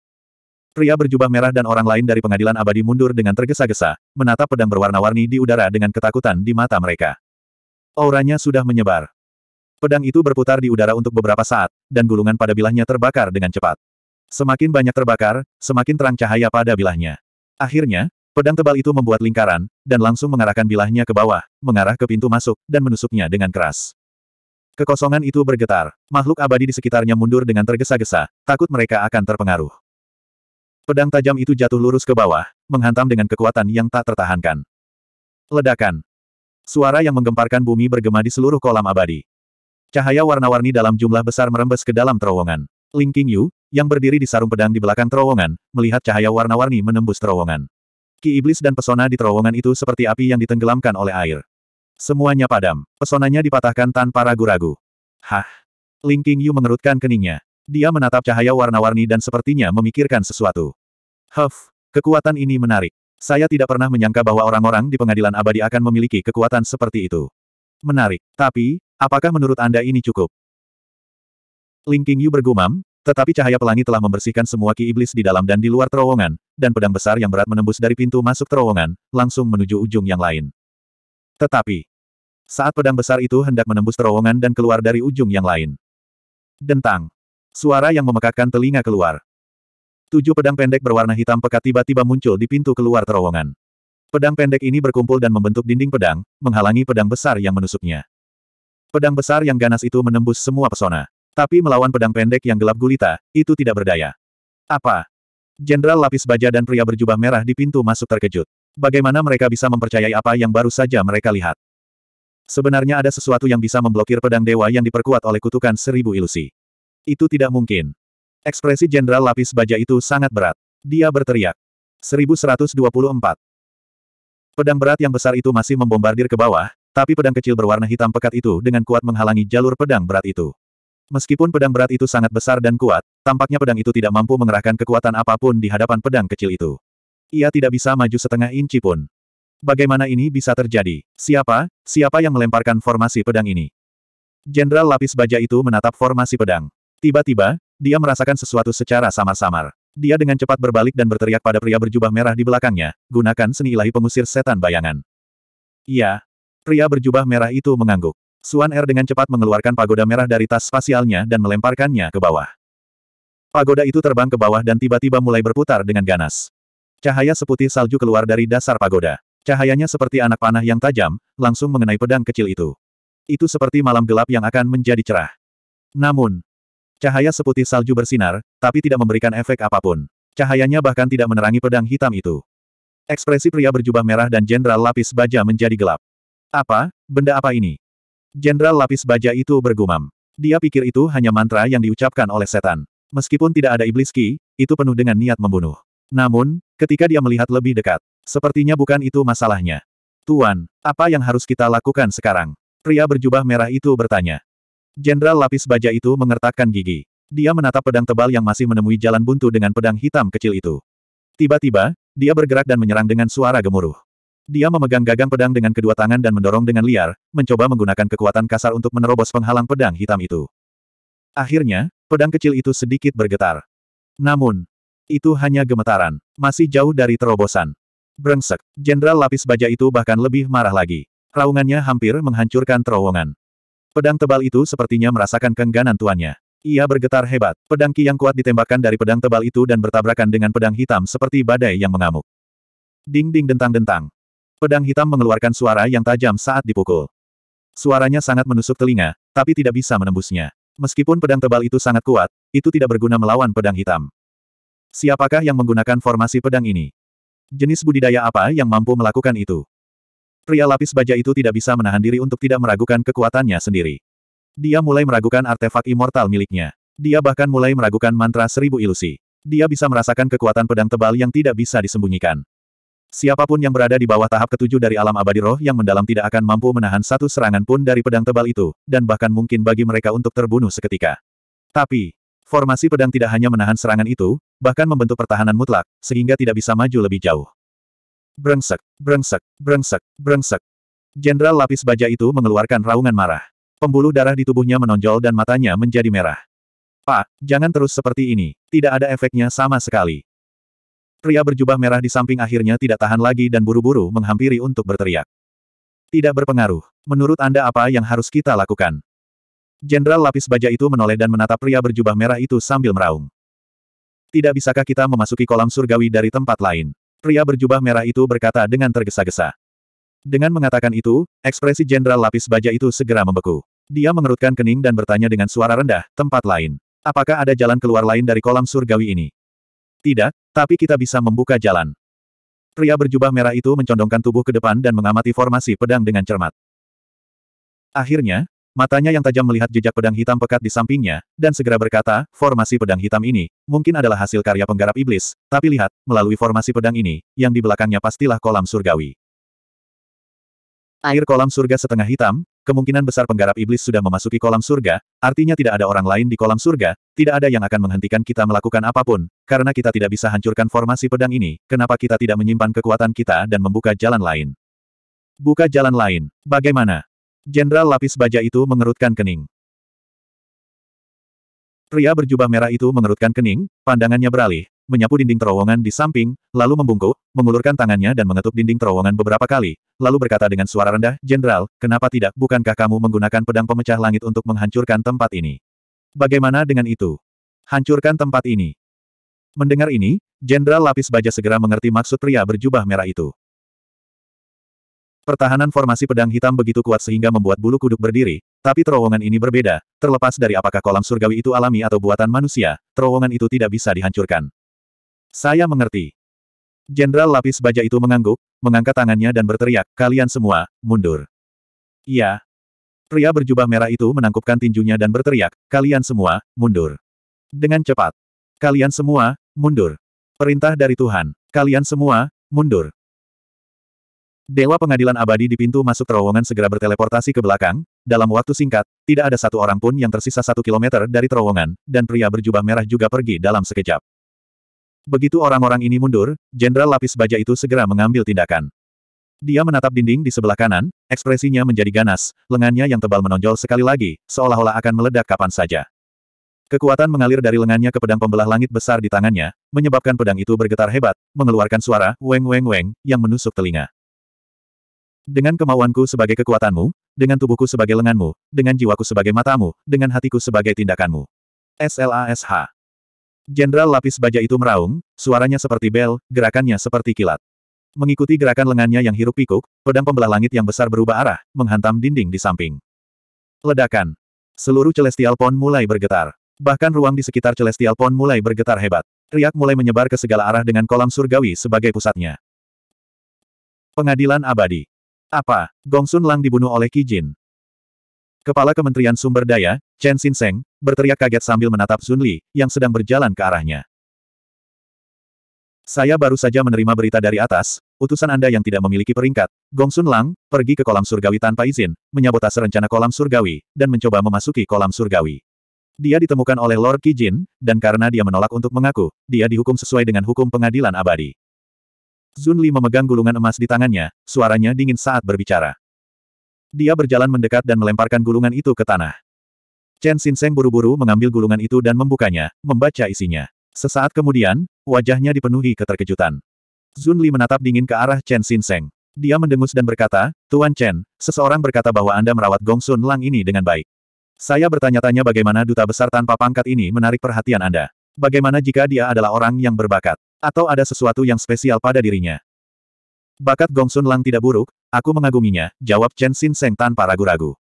Pria berjubah merah dan orang lain dari pengadilan abadi mundur dengan tergesa-gesa, menatap pedang berwarna-warni di udara dengan ketakutan di mata mereka. Auranya sudah menyebar. Pedang itu berputar di udara untuk beberapa saat, dan gulungan pada bilahnya terbakar dengan cepat. Semakin banyak terbakar, semakin terang cahaya pada bilahnya. Akhirnya, pedang tebal itu membuat lingkaran, dan langsung mengarahkan bilahnya ke bawah, mengarah ke pintu masuk, dan menusuknya dengan keras. Kekosongan itu bergetar. Makhluk abadi di sekitarnya mundur dengan tergesa-gesa, takut mereka akan terpengaruh. Pedang tajam itu jatuh lurus ke bawah, menghantam dengan kekuatan yang tak tertahankan. Ledakan. Suara yang menggemparkan bumi bergema di seluruh kolam abadi. Cahaya warna-warni dalam jumlah besar merembes ke dalam terowongan. Ling Qingyu, yang berdiri di sarung pedang di belakang terowongan, melihat cahaya warna-warni menembus terowongan. Ki iblis dan pesona di terowongan itu seperti api yang ditenggelamkan oleh air. Semuanya padam. Pesonanya dipatahkan tanpa ragu-ragu. Hah? Ling Qingyu mengerutkan keningnya. Dia menatap cahaya warna-warni dan sepertinya memikirkan sesuatu. Huff, kekuatan ini menarik. Saya tidak pernah menyangka bahwa orang-orang di pengadilan abadi akan memiliki kekuatan seperti itu. Menarik, tapi, apakah menurut Anda ini cukup? Ling Qingyu bergumam, tetapi cahaya pelangi telah membersihkan semua ki iblis di dalam dan di luar terowongan, dan pedang besar yang berat menembus dari pintu masuk terowongan, langsung menuju ujung yang lain. Tetapi, saat pedang besar itu hendak menembus terowongan dan keluar dari ujung yang lain. Dentang. Suara yang memekakkan telinga keluar. Tujuh pedang pendek berwarna hitam pekat tiba-tiba muncul di pintu keluar terowongan. Pedang pendek ini berkumpul dan membentuk dinding pedang, menghalangi pedang besar yang menusuknya. Pedang besar yang ganas itu menembus semua pesona. Tapi melawan pedang pendek yang gelap gulita, itu tidak berdaya. Apa? Jenderal lapis baja dan pria berjubah merah di pintu masuk terkejut. Bagaimana mereka bisa mempercayai apa yang baru saja mereka lihat? Sebenarnya ada sesuatu yang bisa memblokir pedang dewa yang diperkuat oleh kutukan seribu ilusi. Itu tidak mungkin. Ekspresi Jenderal Lapis Baja itu sangat berat. Dia berteriak. 1124. Pedang berat yang besar itu masih membombardir ke bawah, tapi pedang kecil berwarna hitam pekat itu dengan kuat menghalangi jalur pedang berat itu. Meskipun pedang berat itu sangat besar dan kuat, tampaknya pedang itu tidak mampu mengerahkan kekuatan apapun di hadapan pedang kecil itu. Ia tidak bisa maju setengah inci pun. Bagaimana ini bisa terjadi? Siapa, siapa yang melemparkan formasi pedang ini? Jenderal lapis baja itu menatap formasi pedang. Tiba-tiba, dia merasakan sesuatu secara samar-samar. Dia dengan cepat berbalik dan berteriak pada pria berjubah merah di belakangnya, gunakan seni ilahi pengusir setan bayangan. Iya. Pria berjubah merah itu mengangguk. Suan Er dengan cepat mengeluarkan pagoda merah dari tas spasialnya dan melemparkannya ke bawah. Pagoda itu terbang ke bawah dan tiba-tiba mulai berputar dengan ganas. Cahaya seputih salju keluar dari dasar pagoda. Cahayanya seperti anak panah yang tajam, langsung mengenai pedang kecil itu. Itu seperti malam gelap yang akan menjadi cerah. Namun, cahaya seputih salju bersinar, tapi tidak memberikan efek apapun. Cahayanya bahkan tidak menerangi pedang hitam itu. Ekspresi pria berjubah merah dan jenderal lapis baja menjadi gelap. Apa, benda apa ini? Jenderal lapis baja itu bergumam. Dia pikir itu hanya mantra yang diucapkan oleh setan. Meskipun tidak ada iblis ki, itu penuh dengan niat membunuh. Namun, ketika dia melihat lebih dekat, Sepertinya bukan itu masalahnya. Tuan, apa yang harus kita lakukan sekarang? Pria berjubah merah itu bertanya. Jenderal lapis baja itu mengertakkan gigi. Dia menatap pedang tebal yang masih menemui jalan buntu dengan pedang hitam kecil itu. Tiba-tiba, dia bergerak dan menyerang dengan suara gemuruh. Dia memegang gagang pedang dengan kedua tangan dan mendorong dengan liar, mencoba menggunakan kekuatan kasar untuk menerobos penghalang pedang hitam itu. Akhirnya, pedang kecil itu sedikit bergetar. Namun, itu hanya gemetaran, masih jauh dari terobosan. Brengsek, jenderal lapis baja itu bahkan lebih marah lagi. Raungannya hampir menghancurkan terowongan. Pedang tebal itu sepertinya merasakan kengganan tuannya. Ia bergetar hebat. Pedang ki yang kuat ditembakkan dari pedang tebal itu dan bertabrakan dengan pedang hitam seperti badai yang mengamuk. Ding-ding dentang-dentang. Pedang hitam mengeluarkan suara yang tajam saat dipukul. Suaranya sangat menusuk telinga, tapi tidak bisa menembusnya. Meskipun pedang tebal itu sangat kuat, itu tidak berguna melawan pedang hitam. Siapakah yang menggunakan formasi pedang ini? Jenis budidaya apa yang mampu melakukan itu? Pria lapis baja itu tidak bisa menahan diri untuk tidak meragukan kekuatannya sendiri. Dia mulai meragukan artefak immortal miliknya. Dia bahkan mulai meragukan mantra seribu ilusi. Dia bisa merasakan kekuatan pedang tebal yang tidak bisa disembunyikan. Siapapun yang berada di bawah tahap ketujuh dari alam abadi roh yang mendalam tidak akan mampu menahan satu serangan pun dari pedang tebal itu, dan bahkan mungkin bagi mereka untuk terbunuh seketika. Tapi, Formasi pedang tidak hanya menahan serangan itu, bahkan membentuk pertahanan mutlak, sehingga tidak bisa maju lebih jauh. Brengsek, brengsek, brengsek, brengsek. Jenderal lapis baja itu mengeluarkan raungan marah. Pembuluh darah di tubuhnya menonjol dan matanya menjadi merah. Pak, jangan terus seperti ini, tidak ada efeknya sama sekali. Pria berjubah merah di samping akhirnya tidak tahan lagi dan buru-buru menghampiri untuk berteriak. Tidak berpengaruh. Menurut Anda apa yang harus kita lakukan? Jenderal lapis baja itu menoleh dan menatap pria berjubah merah itu sambil meraung. Tidak bisakah kita memasuki kolam surgawi dari tempat lain? Pria berjubah merah itu berkata dengan tergesa-gesa. Dengan mengatakan itu, ekspresi jenderal lapis baja itu segera membeku. Dia mengerutkan kening dan bertanya dengan suara rendah, tempat lain. Apakah ada jalan keluar lain dari kolam surgawi ini? Tidak, tapi kita bisa membuka jalan. Pria berjubah merah itu mencondongkan tubuh ke depan dan mengamati formasi pedang dengan cermat. Akhirnya, Matanya yang tajam melihat jejak pedang hitam pekat di sampingnya, dan segera berkata, formasi pedang hitam ini, mungkin adalah hasil karya penggarap iblis, tapi lihat, melalui formasi pedang ini, yang di belakangnya pastilah kolam surgawi. Air kolam surga setengah hitam, kemungkinan besar penggarap iblis sudah memasuki kolam surga, artinya tidak ada orang lain di kolam surga, tidak ada yang akan menghentikan kita melakukan apapun, karena kita tidak bisa hancurkan formasi pedang ini, kenapa kita tidak menyimpan kekuatan kita dan membuka jalan lain. Buka jalan lain. Bagaimana? Jenderal lapis baja itu mengerutkan kening. Pria berjubah merah itu mengerutkan kening, pandangannya beralih, menyapu dinding terowongan di samping, lalu membungkuk, mengulurkan tangannya dan mengetuk dinding terowongan beberapa kali, lalu berkata dengan suara rendah, Jenderal, kenapa tidak, bukankah kamu menggunakan pedang pemecah langit untuk menghancurkan tempat ini? Bagaimana dengan itu? Hancurkan tempat ini. Mendengar ini, Jenderal Lapis Baja segera mengerti maksud pria berjubah merah itu. Pertahanan formasi pedang hitam begitu kuat sehingga membuat bulu kuduk berdiri, tapi terowongan ini berbeda, terlepas dari apakah kolam surgawi itu alami atau buatan manusia, terowongan itu tidak bisa dihancurkan. Saya mengerti. Jenderal lapis baja itu mengangguk, mengangkat tangannya dan berteriak, kalian semua, mundur. Iya. Pria berjubah merah itu menangkupkan tinjunya dan berteriak, kalian semua, mundur. Dengan cepat. Kalian semua, mundur. Perintah dari Tuhan. Kalian semua, mundur. Dewa pengadilan abadi di pintu masuk terowongan segera berteleportasi ke belakang, dalam waktu singkat, tidak ada satu orang pun yang tersisa satu kilometer dari terowongan, dan pria berjubah merah juga pergi dalam sekejap. Begitu orang-orang ini mundur, Jenderal Lapis Baja itu segera mengambil tindakan. Dia menatap dinding di sebelah kanan, ekspresinya menjadi ganas, lengannya yang tebal menonjol sekali lagi, seolah-olah akan meledak kapan saja. Kekuatan mengalir dari lengannya ke pedang pembelah langit besar di tangannya, menyebabkan pedang itu bergetar hebat, mengeluarkan suara weng weng weng yang menusuk telinga. Dengan kemauanku sebagai kekuatanmu, dengan tubuhku sebagai lenganmu, dengan jiwaku sebagai matamu, dengan hatiku sebagai tindakanmu. SLASH. Jenderal lapis baja itu meraung, suaranya seperti bel, gerakannya seperti kilat. Mengikuti gerakan lengannya yang hirup pikuk, pedang pembelah langit yang besar berubah arah, menghantam dinding di samping. Ledakan. Seluruh Celestial Pond mulai bergetar. Bahkan ruang di sekitar Celestial Pond mulai bergetar hebat. Riak mulai menyebar ke segala arah dengan kolam surgawi sebagai pusatnya. Pengadilan abadi. Apa, Gong Sun Lang dibunuh oleh Qi Jin? Kepala Kementerian Sumber Daya, Chen Shinseng, berteriak kaget sambil menatap Sun Li, yang sedang berjalan ke arahnya. Saya baru saja menerima berita dari atas, utusan Anda yang tidak memiliki peringkat, Gong Sun Lang, pergi ke kolam surgawi tanpa izin, menyabotase rencana kolam surgawi, dan mencoba memasuki kolam surgawi. Dia ditemukan oleh Lord Qi Jin, dan karena dia menolak untuk mengaku, dia dihukum sesuai dengan hukum pengadilan abadi. Zun Li memegang gulungan emas di tangannya, suaranya dingin saat berbicara. Dia berjalan mendekat dan melemparkan gulungan itu ke tanah. Chen Xinseng buru-buru mengambil gulungan itu dan membukanya, membaca isinya. Sesaat kemudian, wajahnya dipenuhi keterkejutan. Zun Li menatap dingin ke arah Chen Xinseng. Dia mendengus dan berkata, Tuan Chen, seseorang berkata bahwa Anda merawat Gong Sun Lang ini dengan baik. Saya bertanya-tanya bagaimana duta besar tanpa pangkat ini menarik perhatian Anda. Bagaimana jika dia adalah orang yang berbakat? Atau ada sesuatu yang spesial pada dirinya. Bakat Gongsun Lang tidak buruk, aku mengaguminya, jawab Chen Xin Seng tanpa ragu-ragu.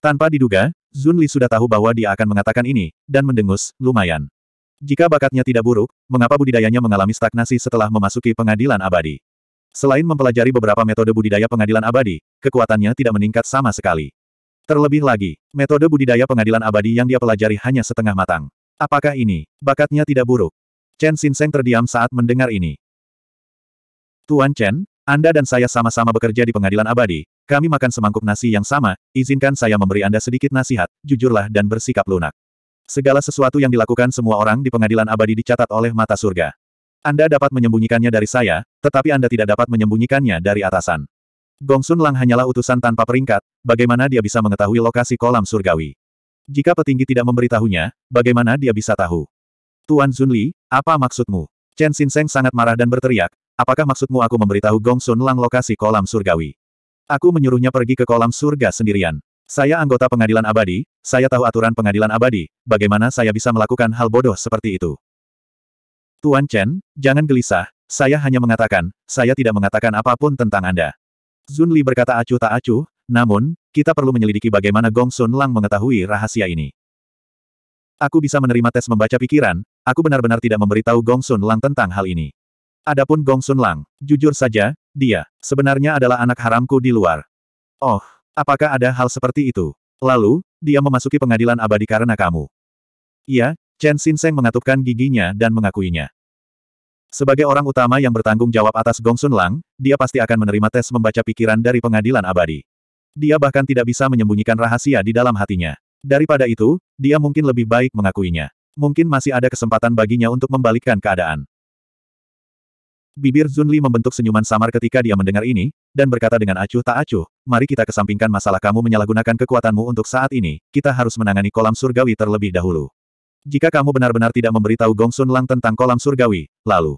Tanpa diduga, Zun Li sudah tahu bahwa dia akan mengatakan ini, dan mendengus, lumayan. Jika bakatnya tidak buruk, mengapa budidayanya mengalami stagnasi setelah memasuki pengadilan abadi? Selain mempelajari beberapa metode budidaya pengadilan abadi, kekuatannya tidak meningkat sama sekali. Terlebih lagi, metode budidaya pengadilan abadi yang dia pelajari hanya setengah matang. Apakah ini, bakatnya tidak buruk? Chen Xinseng terdiam saat mendengar ini. Tuan Chen, Anda dan saya sama-sama bekerja di pengadilan abadi, kami makan semangkuk nasi yang sama, izinkan saya memberi Anda sedikit nasihat, jujurlah dan bersikap lunak. Segala sesuatu yang dilakukan semua orang di pengadilan abadi dicatat oleh mata surga. Anda dapat menyembunyikannya dari saya, tetapi Anda tidak dapat menyembunyikannya dari atasan. Gong Sun Lang hanyalah utusan tanpa peringkat, bagaimana dia bisa mengetahui lokasi kolam surgawi? Jika petinggi tidak memberitahunya, bagaimana dia bisa tahu? Tuan Zunli, apa maksudmu? Chen Shinseng sangat marah dan berteriak, apakah maksudmu aku memberitahu Gong Sun Lang lokasi kolam surgawi? Aku menyuruhnya pergi ke kolam surga sendirian. Saya anggota pengadilan abadi, saya tahu aturan pengadilan abadi, bagaimana saya bisa melakukan hal bodoh seperti itu? Tuan Chen, jangan gelisah, saya hanya mengatakan, saya tidak mengatakan apapun tentang Anda. Zunli berkata acuh tak acuh, namun, kita perlu menyelidiki bagaimana Gong Sun Lang mengetahui rahasia ini. Aku bisa menerima tes membaca pikiran, aku benar-benar tidak memberitahu Gong Sun Lang tentang hal ini. Adapun Gong Sun Lang, jujur saja, dia, sebenarnya adalah anak haramku di luar. Oh, apakah ada hal seperti itu? Lalu, dia memasuki pengadilan abadi karena kamu. Iya, Chen Shinseng mengatupkan giginya dan mengakuinya. Sebagai orang utama yang bertanggung jawab atas Gong Sun Lang, dia pasti akan menerima tes membaca pikiran dari pengadilan abadi. Dia bahkan tidak bisa menyembunyikan rahasia di dalam hatinya. Daripada itu, dia mungkin lebih baik mengakuinya mungkin masih ada kesempatan baginya untuk membalikkan keadaan. Bibir Zunli membentuk senyuman samar ketika dia mendengar ini, dan berkata dengan acuh tak acuh, mari kita kesampingkan masalah kamu menyalahgunakan kekuatanmu untuk saat ini, kita harus menangani kolam surgawi terlebih dahulu. Jika kamu benar-benar tidak memberitahu Gong Sun Lang tentang kolam surgawi, lalu,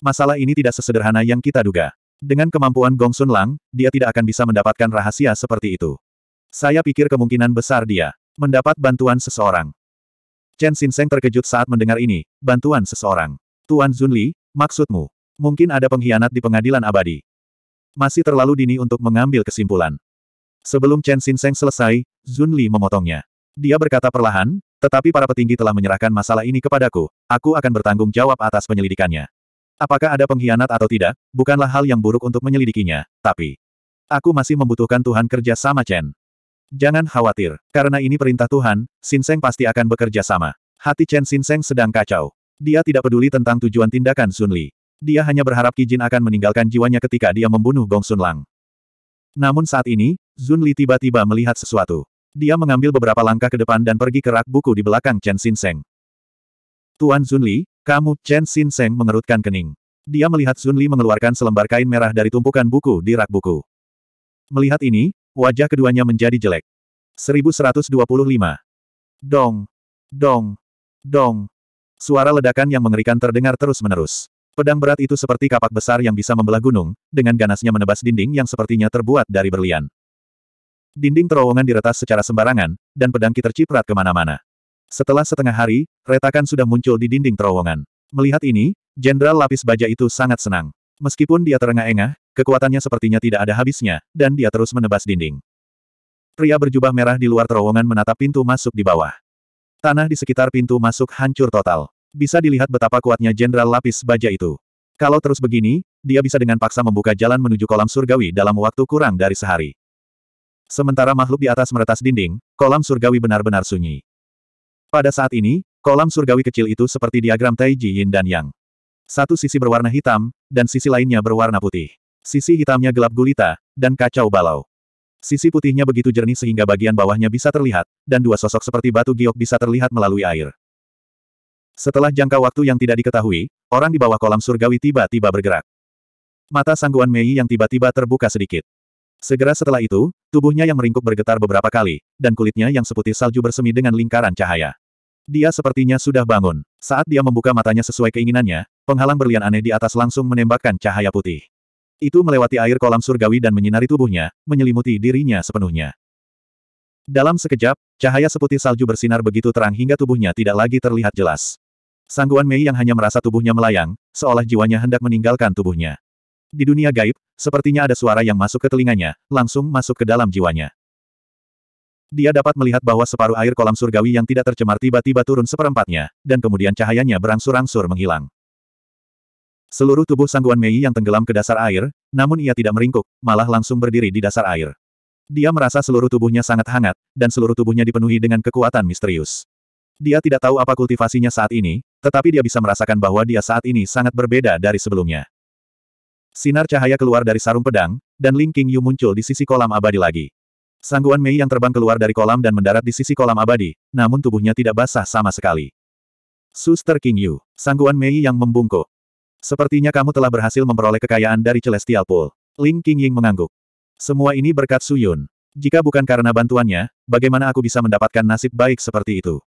masalah ini tidak sesederhana yang kita duga. Dengan kemampuan Gong Sun Lang, dia tidak akan bisa mendapatkan rahasia seperti itu. Saya pikir kemungkinan besar dia mendapat bantuan seseorang. Chen Xinseng terkejut saat mendengar ini, bantuan seseorang. Tuan Zunli, maksudmu? Mungkin ada pengkhianat di pengadilan abadi. Masih terlalu dini untuk mengambil kesimpulan. Sebelum Chen Xinseng selesai, Zunli memotongnya. Dia berkata perlahan, tetapi para petinggi telah menyerahkan masalah ini kepadaku, aku akan bertanggung jawab atas penyelidikannya. Apakah ada pengkhianat atau tidak, bukanlah hal yang buruk untuk menyelidikinya, tapi... Aku masih membutuhkan Tuhan kerja sama Chen. Jangan khawatir, karena ini perintah Tuhan, Sinseng pasti akan bekerja sama. Hati Chen Sinseng sedang kacau. Dia tidak peduli tentang tujuan tindakan Sun Li. Dia hanya berharap Kijin akan meninggalkan jiwanya ketika dia membunuh Gong Sun Lang. Namun saat ini, Sun Li tiba-tiba melihat sesuatu. Dia mengambil beberapa langkah ke depan dan pergi ke rak buku di belakang Chen Sinseng. Tuan Sun Li, kamu, Chen Sinseng mengerutkan kening. Dia melihat Sun Li mengeluarkan selembar kain merah dari tumpukan buku di rak buku. Melihat ini, wajah keduanya menjadi jelek. 1125. Dong. Dong. Dong. Suara ledakan yang mengerikan terdengar terus-menerus. Pedang berat itu seperti kapak besar yang bisa membelah gunung, dengan ganasnya menebas dinding yang sepertinya terbuat dari berlian. Dinding terowongan diretas secara sembarangan, dan pedang ki terciprat kemana-mana. Setelah setengah hari, retakan sudah muncul di dinding terowongan. Melihat ini, jenderal lapis baja itu sangat senang. Meskipun dia terengah-engah, Kekuatannya sepertinya tidak ada habisnya, dan dia terus menebas dinding. Pria berjubah merah di luar terowongan menatap pintu masuk di bawah. Tanah di sekitar pintu masuk hancur total. Bisa dilihat betapa kuatnya jenderal lapis baja itu. Kalau terus begini, dia bisa dengan paksa membuka jalan menuju kolam surgawi dalam waktu kurang dari sehari. Sementara makhluk di atas meretas dinding, kolam surgawi benar-benar sunyi. Pada saat ini, kolam surgawi kecil itu seperti diagram Taiji Yin dan Yang. Satu sisi berwarna hitam, dan sisi lainnya berwarna putih. Sisi hitamnya gelap gulita, dan kacau balau. Sisi putihnya begitu jernih sehingga bagian bawahnya bisa terlihat, dan dua sosok seperti batu giok bisa terlihat melalui air. Setelah jangka waktu yang tidak diketahui, orang di bawah kolam surgawi tiba-tiba bergerak. Mata sangguan Mei yang tiba-tiba terbuka sedikit. Segera setelah itu, tubuhnya yang meringkuk bergetar beberapa kali, dan kulitnya yang seputih salju bersemi dengan lingkaran cahaya. Dia sepertinya sudah bangun. Saat dia membuka matanya sesuai keinginannya, penghalang berlian aneh di atas langsung menembakkan cahaya putih. Itu melewati air kolam surgawi dan menyinari tubuhnya, menyelimuti dirinya sepenuhnya. Dalam sekejap, cahaya seputih salju bersinar begitu terang hingga tubuhnya tidak lagi terlihat jelas. Sangguan Mei yang hanya merasa tubuhnya melayang, seolah jiwanya hendak meninggalkan tubuhnya. Di dunia gaib, sepertinya ada suara yang masuk ke telinganya, langsung masuk ke dalam jiwanya. Dia dapat melihat bahwa separuh air kolam surgawi yang tidak tercemar tiba-tiba turun seperempatnya, dan kemudian cahayanya berangsur-angsur menghilang. Seluruh tubuh sangguan Mei yang tenggelam ke dasar air, namun ia tidak meringkuk, malah langsung berdiri di dasar air. Dia merasa seluruh tubuhnya sangat hangat, dan seluruh tubuhnya dipenuhi dengan kekuatan misterius. Dia tidak tahu apa kultivasinya saat ini, tetapi dia bisa merasakan bahwa dia saat ini sangat berbeda dari sebelumnya. Sinar cahaya keluar dari sarung pedang, dan Ling King Yu muncul di sisi kolam abadi lagi. Sangguan Mei yang terbang keluar dari kolam dan mendarat di sisi kolam abadi, namun tubuhnya tidak basah sama sekali. Suster King Yu, sangguan Mei yang membungkuk, Sepertinya kamu telah berhasil memperoleh kekayaan dari Celestial Pool. Ling Qingying mengangguk. Semua ini berkat Suyun. Jika bukan karena bantuannya, bagaimana aku bisa mendapatkan nasib baik seperti itu?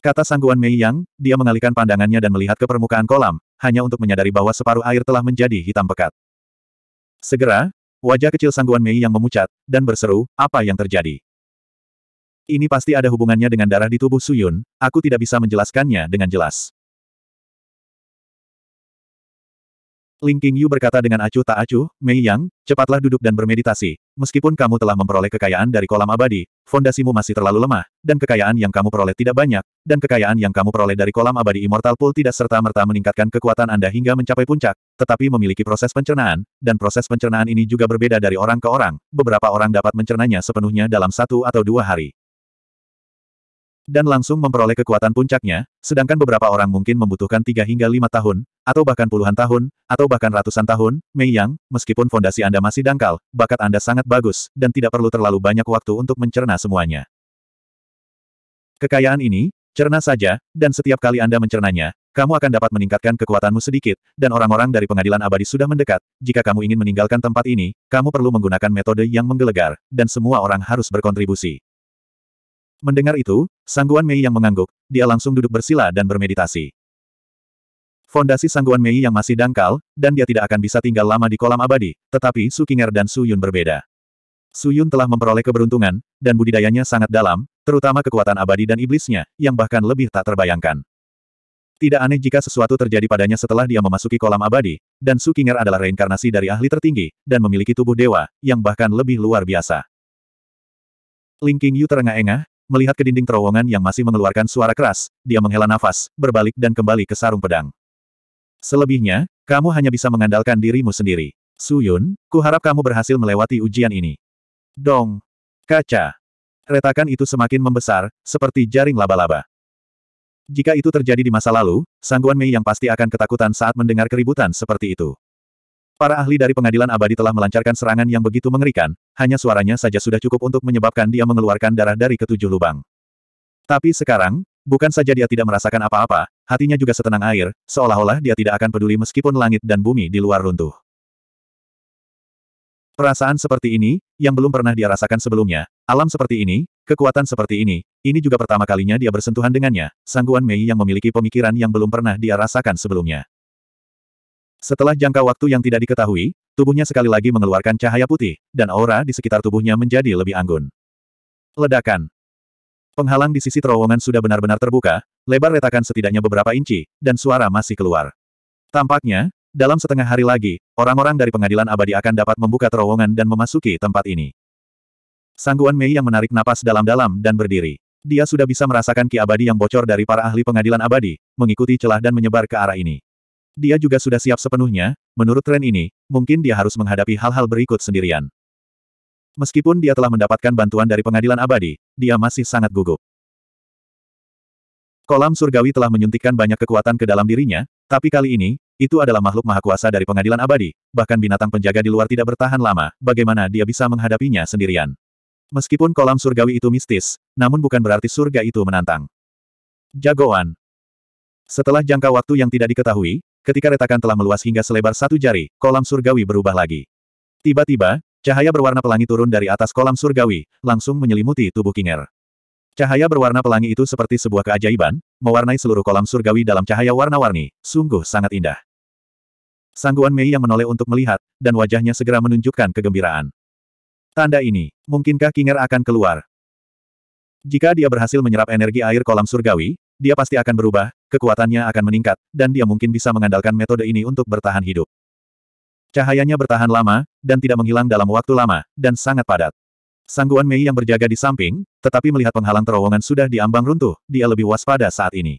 Kata sangguan Mei Yang, dia mengalihkan pandangannya dan melihat ke permukaan kolam, hanya untuk menyadari bahwa separuh air telah menjadi hitam pekat. Segera, wajah kecil sangguan Mei Yang memucat, dan berseru, apa yang terjadi? Ini pasti ada hubungannya dengan darah di tubuh Suyun, aku tidak bisa menjelaskannya dengan jelas. Ling Qingyu berkata dengan acuh tak acuh, Mei Yang, cepatlah duduk dan bermeditasi. Meskipun kamu telah memperoleh kekayaan dari kolam abadi, fondasimu masih terlalu lemah, dan kekayaan yang kamu peroleh tidak banyak, dan kekayaan yang kamu peroleh dari kolam abadi Immortal Pool tidak serta-merta meningkatkan kekuatan Anda hingga mencapai puncak, tetapi memiliki proses pencernaan, dan proses pencernaan ini juga berbeda dari orang ke orang, beberapa orang dapat mencernanya sepenuhnya dalam satu atau dua hari dan langsung memperoleh kekuatan puncaknya, sedangkan beberapa orang mungkin membutuhkan tiga hingga lima tahun, atau bahkan puluhan tahun, atau bahkan ratusan tahun, Mei Yang, meskipun fondasi Anda masih dangkal, bakat Anda sangat bagus, dan tidak perlu terlalu banyak waktu untuk mencerna semuanya. Kekayaan ini, cerna saja, dan setiap kali Anda mencernanya, kamu akan dapat meningkatkan kekuatanmu sedikit, dan orang-orang dari pengadilan abadi sudah mendekat. Jika kamu ingin meninggalkan tempat ini, kamu perlu menggunakan metode yang menggelegar, dan semua orang harus berkontribusi. Mendengar itu, Sangguan Mei yang mengangguk, dia langsung duduk bersila dan bermeditasi. Fondasi Sangguan Mei yang masih dangkal, dan dia tidak akan bisa tinggal lama di kolam abadi, tetapi Su Qinger dan Su Yun berbeda. Su Yun telah memperoleh keberuntungan, dan budidayanya sangat dalam, terutama kekuatan abadi dan iblisnya, yang bahkan lebih tak terbayangkan. Tidak aneh jika sesuatu terjadi padanya setelah dia memasuki kolam abadi, dan Su Qinger adalah reinkarnasi dari ahli tertinggi, dan memiliki tubuh dewa, yang bahkan lebih luar biasa. Ling Qingyu terengah-engah, Melihat ke dinding terowongan yang masih mengeluarkan suara keras, dia menghela nafas, berbalik dan kembali ke sarung pedang. Selebihnya, kamu hanya bisa mengandalkan dirimu sendiri. Suyun, kuharap kamu berhasil melewati ujian ini. Dong. Kaca. Retakan itu semakin membesar, seperti jaring laba-laba. Jika itu terjadi di masa lalu, Sangguan Mei yang pasti akan ketakutan saat mendengar keributan seperti itu. Para ahli dari pengadilan abadi telah melancarkan serangan yang begitu mengerikan, hanya suaranya saja sudah cukup untuk menyebabkan dia mengeluarkan darah dari ketujuh lubang. Tapi sekarang, bukan saja dia tidak merasakan apa-apa, hatinya juga setenang air, seolah-olah dia tidak akan peduli meskipun langit dan bumi di luar runtuh. Perasaan seperti ini, yang belum pernah dia rasakan sebelumnya, alam seperti ini, kekuatan seperti ini, ini juga pertama kalinya dia bersentuhan dengannya, sangguan Mei yang memiliki pemikiran yang belum pernah dia rasakan sebelumnya. Setelah jangka waktu yang tidak diketahui, tubuhnya sekali lagi mengeluarkan cahaya putih, dan aura di sekitar tubuhnya menjadi lebih anggun. Ledakan. Penghalang di sisi terowongan sudah benar-benar terbuka, lebar retakan setidaknya beberapa inci, dan suara masih keluar. Tampaknya, dalam setengah hari lagi, orang-orang dari pengadilan abadi akan dapat membuka terowongan dan memasuki tempat ini. Sangguan Mei yang menarik napas dalam-dalam dan berdiri. Dia sudah bisa merasakan ki abadi yang bocor dari para ahli pengadilan abadi, mengikuti celah dan menyebar ke arah ini. Dia juga sudah siap sepenuhnya, menurut tren ini, mungkin dia harus menghadapi hal-hal berikut sendirian. Meskipun dia telah mendapatkan bantuan dari pengadilan abadi, dia masih sangat gugup. Kolam surgawi telah menyuntikkan banyak kekuatan ke dalam dirinya, tapi kali ini, itu adalah makhluk maha kuasa dari pengadilan abadi, bahkan binatang penjaga di luar tidak bertahan lama, bagaimana dia bisa menghadapinya sendirian. Meskipun kolam surgawi itu mistis, namun bukan berarti surga itu menantang. Jagoan. Setelah jangka waktu yang tidak diketahui, Ketika retakan telah meluas hingga selebar satu jari, kolam surgawi berubah lagi. Tiba-tiba, cahaya berwarna pelangi turun dari atas kolam surgawi, langsung menyelimuti tubuh Kinger. Cahaya berwarna pelangi itu seperti sebuah keajaiban, mewarnai seluruh kolam surgawi dalam cahaya warna-warni, sungguh sangat indah. Sangguan Mei yang menoleh untuk melihat, dan wajahnya segera menunjukkan kegembiraan. Tanda ini, mungkinkah Kinger akan keluar? Jika dia berhasil menyerap energi air kolam surgawi, dia pasti akan berubah, kekuatannya akan meningkat, dan dia mungkin bisa mengandalkan metode ini untuk bertahan hidup. Cahayanya bertahan lama, dan tidak menghilang dalam waktu lama, dan sangat padat. Sangguan Mei yang berjaga di samping, tetapi melihat penghalang terowongan sudah diambang runtuh, dia lebih waspada saat ini.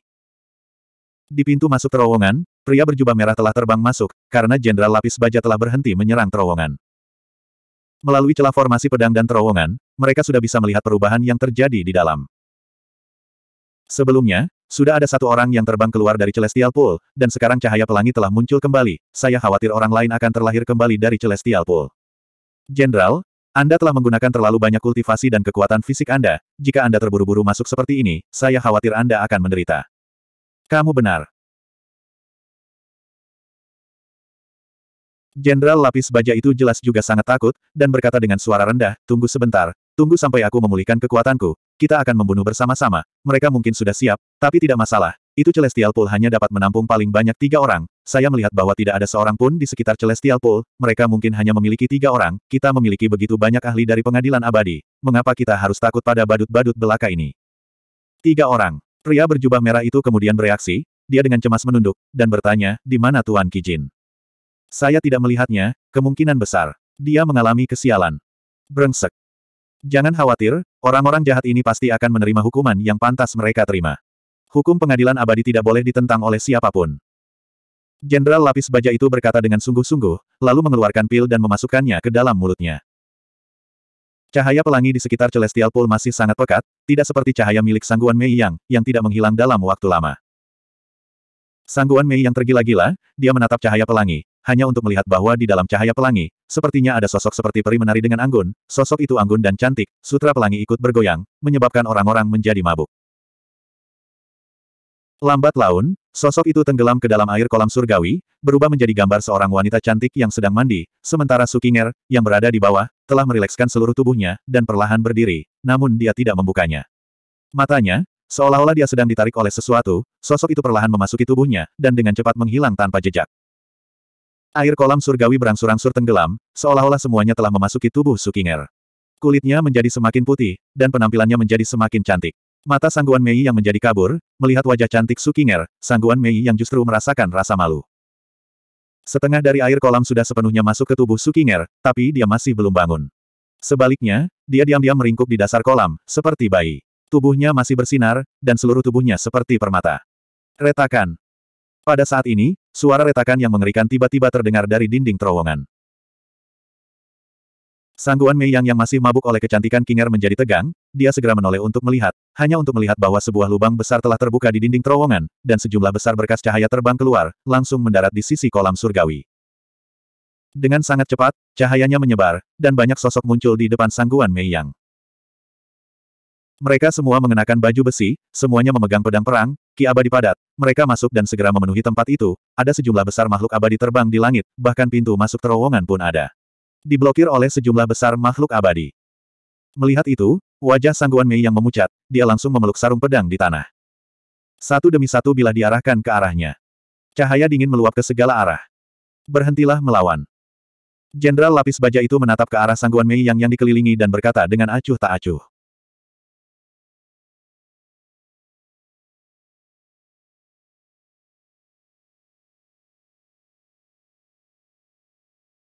Di pintu masuk terowongan, pria berjubah merah telah terbang masuk, karena Jenderal Lapis Baja telah berhenti menyerang terowongan. Melalui celah formasi pedang dan terowongan, mereka sudah bisa melihat perubahan yang terjadi di dalam. Sebelumnya, sudah ada satu orang yang terbang keluar dari Celestial Pool, dan sekarang cahaya pelangi telah muncul kembali. Saya khawatir orang lain akan terlahir kembali dari Celestial Pool. Jenderal, Anda telah menggunakan terlalu banyak kultivasi dan kekuatan fisik Anda. Jika Anda terburu-buru masuk seperti ini, saya khawatir Anda akan menderita. Kamu benar. Jenderal lapis baja itu jelas juga sangat takut, dan berkata dengan suara rendah, tunggu sebentar, tunggu sampai aku memulihkan kekuatanku, kita akan membunuh bersama-sama, mereka mungkin sudah siap, tapi tidak masalah. Itu Celestial Pool hanya dapat menampung paling banyak tiga orang. Saya melihat bahwa tidak ada seorang pun di sekitar Celestial Pool, mereka mungkin hanya memiliki tiga orang, kita memiliki begitu banyak ahli dari pengadilan abadi. Mengapa kita harus takut pada badut-badut belaka ini? Tiga orang. Pria berjubah merah itu kemudian bereaksi, dia dengan cemas menunduk, dan bertanya, di mana Tuan Kijin? Saya tidak melihatnya, kemungkinan besar. Dia mengalami kesialan. Brengsek. Jangan khawatir, orang-orang jahat ini pasti akan menerima hukuman yang pantas mereka terima. Hukum pengadilan abadi tidak boleh ditentang oleh siapapun. Jenderal lapis baja itu berkata dengan sungguh-sungguh, lalu mengeluarkan pil dan memasukkannya ke dalam mulutnya. Cahaya pelangi di sekitar Celestial Pool masih sangat pekat, tidak seperti cahaya milik Sangguan Mei Yang, yang tidak menghilang dalam waktu lama. Sangguan Mei yang tergila-gila, dia menatap cahaya pelangi, hanya untuk melihat bahwa di dalam cahaya pelangi, sepertinya ada sosok seperti peri menari dengan anggun, sosok itu anggun dan cantik, sutra pelangi ikut bergoyang, menyebabkan orang-orang menjadi mabuk. Lambat laun, sosok itu tenggelam ke dalam air kolam surgawi, berubah menjadi gambar seorang wanita cantik yang sedang mandi, sementara Sukinger, yang berada di bawah, telah merilekskan seluruh tubuhnya, dan perlahan berdiri, namun dia tidak membukanya. Matanya, seolah-olah dia sedang ditarik oleh sesuatu, sosok itu perlahan memasuki tubuhnya, dan dengan cepat menghilang tanpa jejak. Air kolam surgawi berangsur-angsur tenggelam, seolah-olah semuanya telah memasuki tubuh Sukinger. Kulitnya menjadi semakin putih, dan penampilannya menjadi semakin cantik. Mata sangguan Mei yang menjadi kabur, melihat wajah cantik Sukinger, sangguan Mei yang justru merasakan rasa malu. Setengah dari air kolam sudah sepenuhnya masuk ke tubuh Sukinger, tapi dia masih belum bangun. Sebaliknya, dia diam-diam meringkuk di dasar kolam, seperti bayi. Tubuhnya masih bersinar, dan seluruh tubuhnya seperti permata. Retakan. Pada saat ini, suara retakan yang mengerikan tiba-tiba terdengar dari dinding terowongan. Sangguan Mei Yang yang masih mabuk oleh kecantikan Kinger menjadi tegang, dia segera menoleh untuk melihat, hanya untuk melihat bahwa sebuah lubang besar telah terbuka di dinding terowongan, dan sejumlah besar berkas cahaya terbang keluar, langsung mendarat di sisi kolam surgawi. Dengan sangat cepat, cahayanya menyebar, dan banyak sosok muncul di depan sangguan Mei Yang. Mereka semua mengenakan baju besi, semuanya memegang pedang perang, ki abadi padat, mereka masuk dan segera memenuhi tempat itu, ada sejumlah besar makhluk abadi terbang di langit, bahkan pintu masuk terowongan pun ada. Diblokir oleh sejumlah besar makhluk abadi. Melihat itu, wajah Sangguan Mei yang memucat, dia langsung memeluk sarung pedang di tanah. Satu demi satu bila diarahkan ke arahnya. Cahaya dingin meluap ke segala arah. Berhentilah melawan. Jenderal lapis baja itu menatap ke arah Sangguan Mei yang yang dikelilingi dan berkata dengan acuh tak acuh.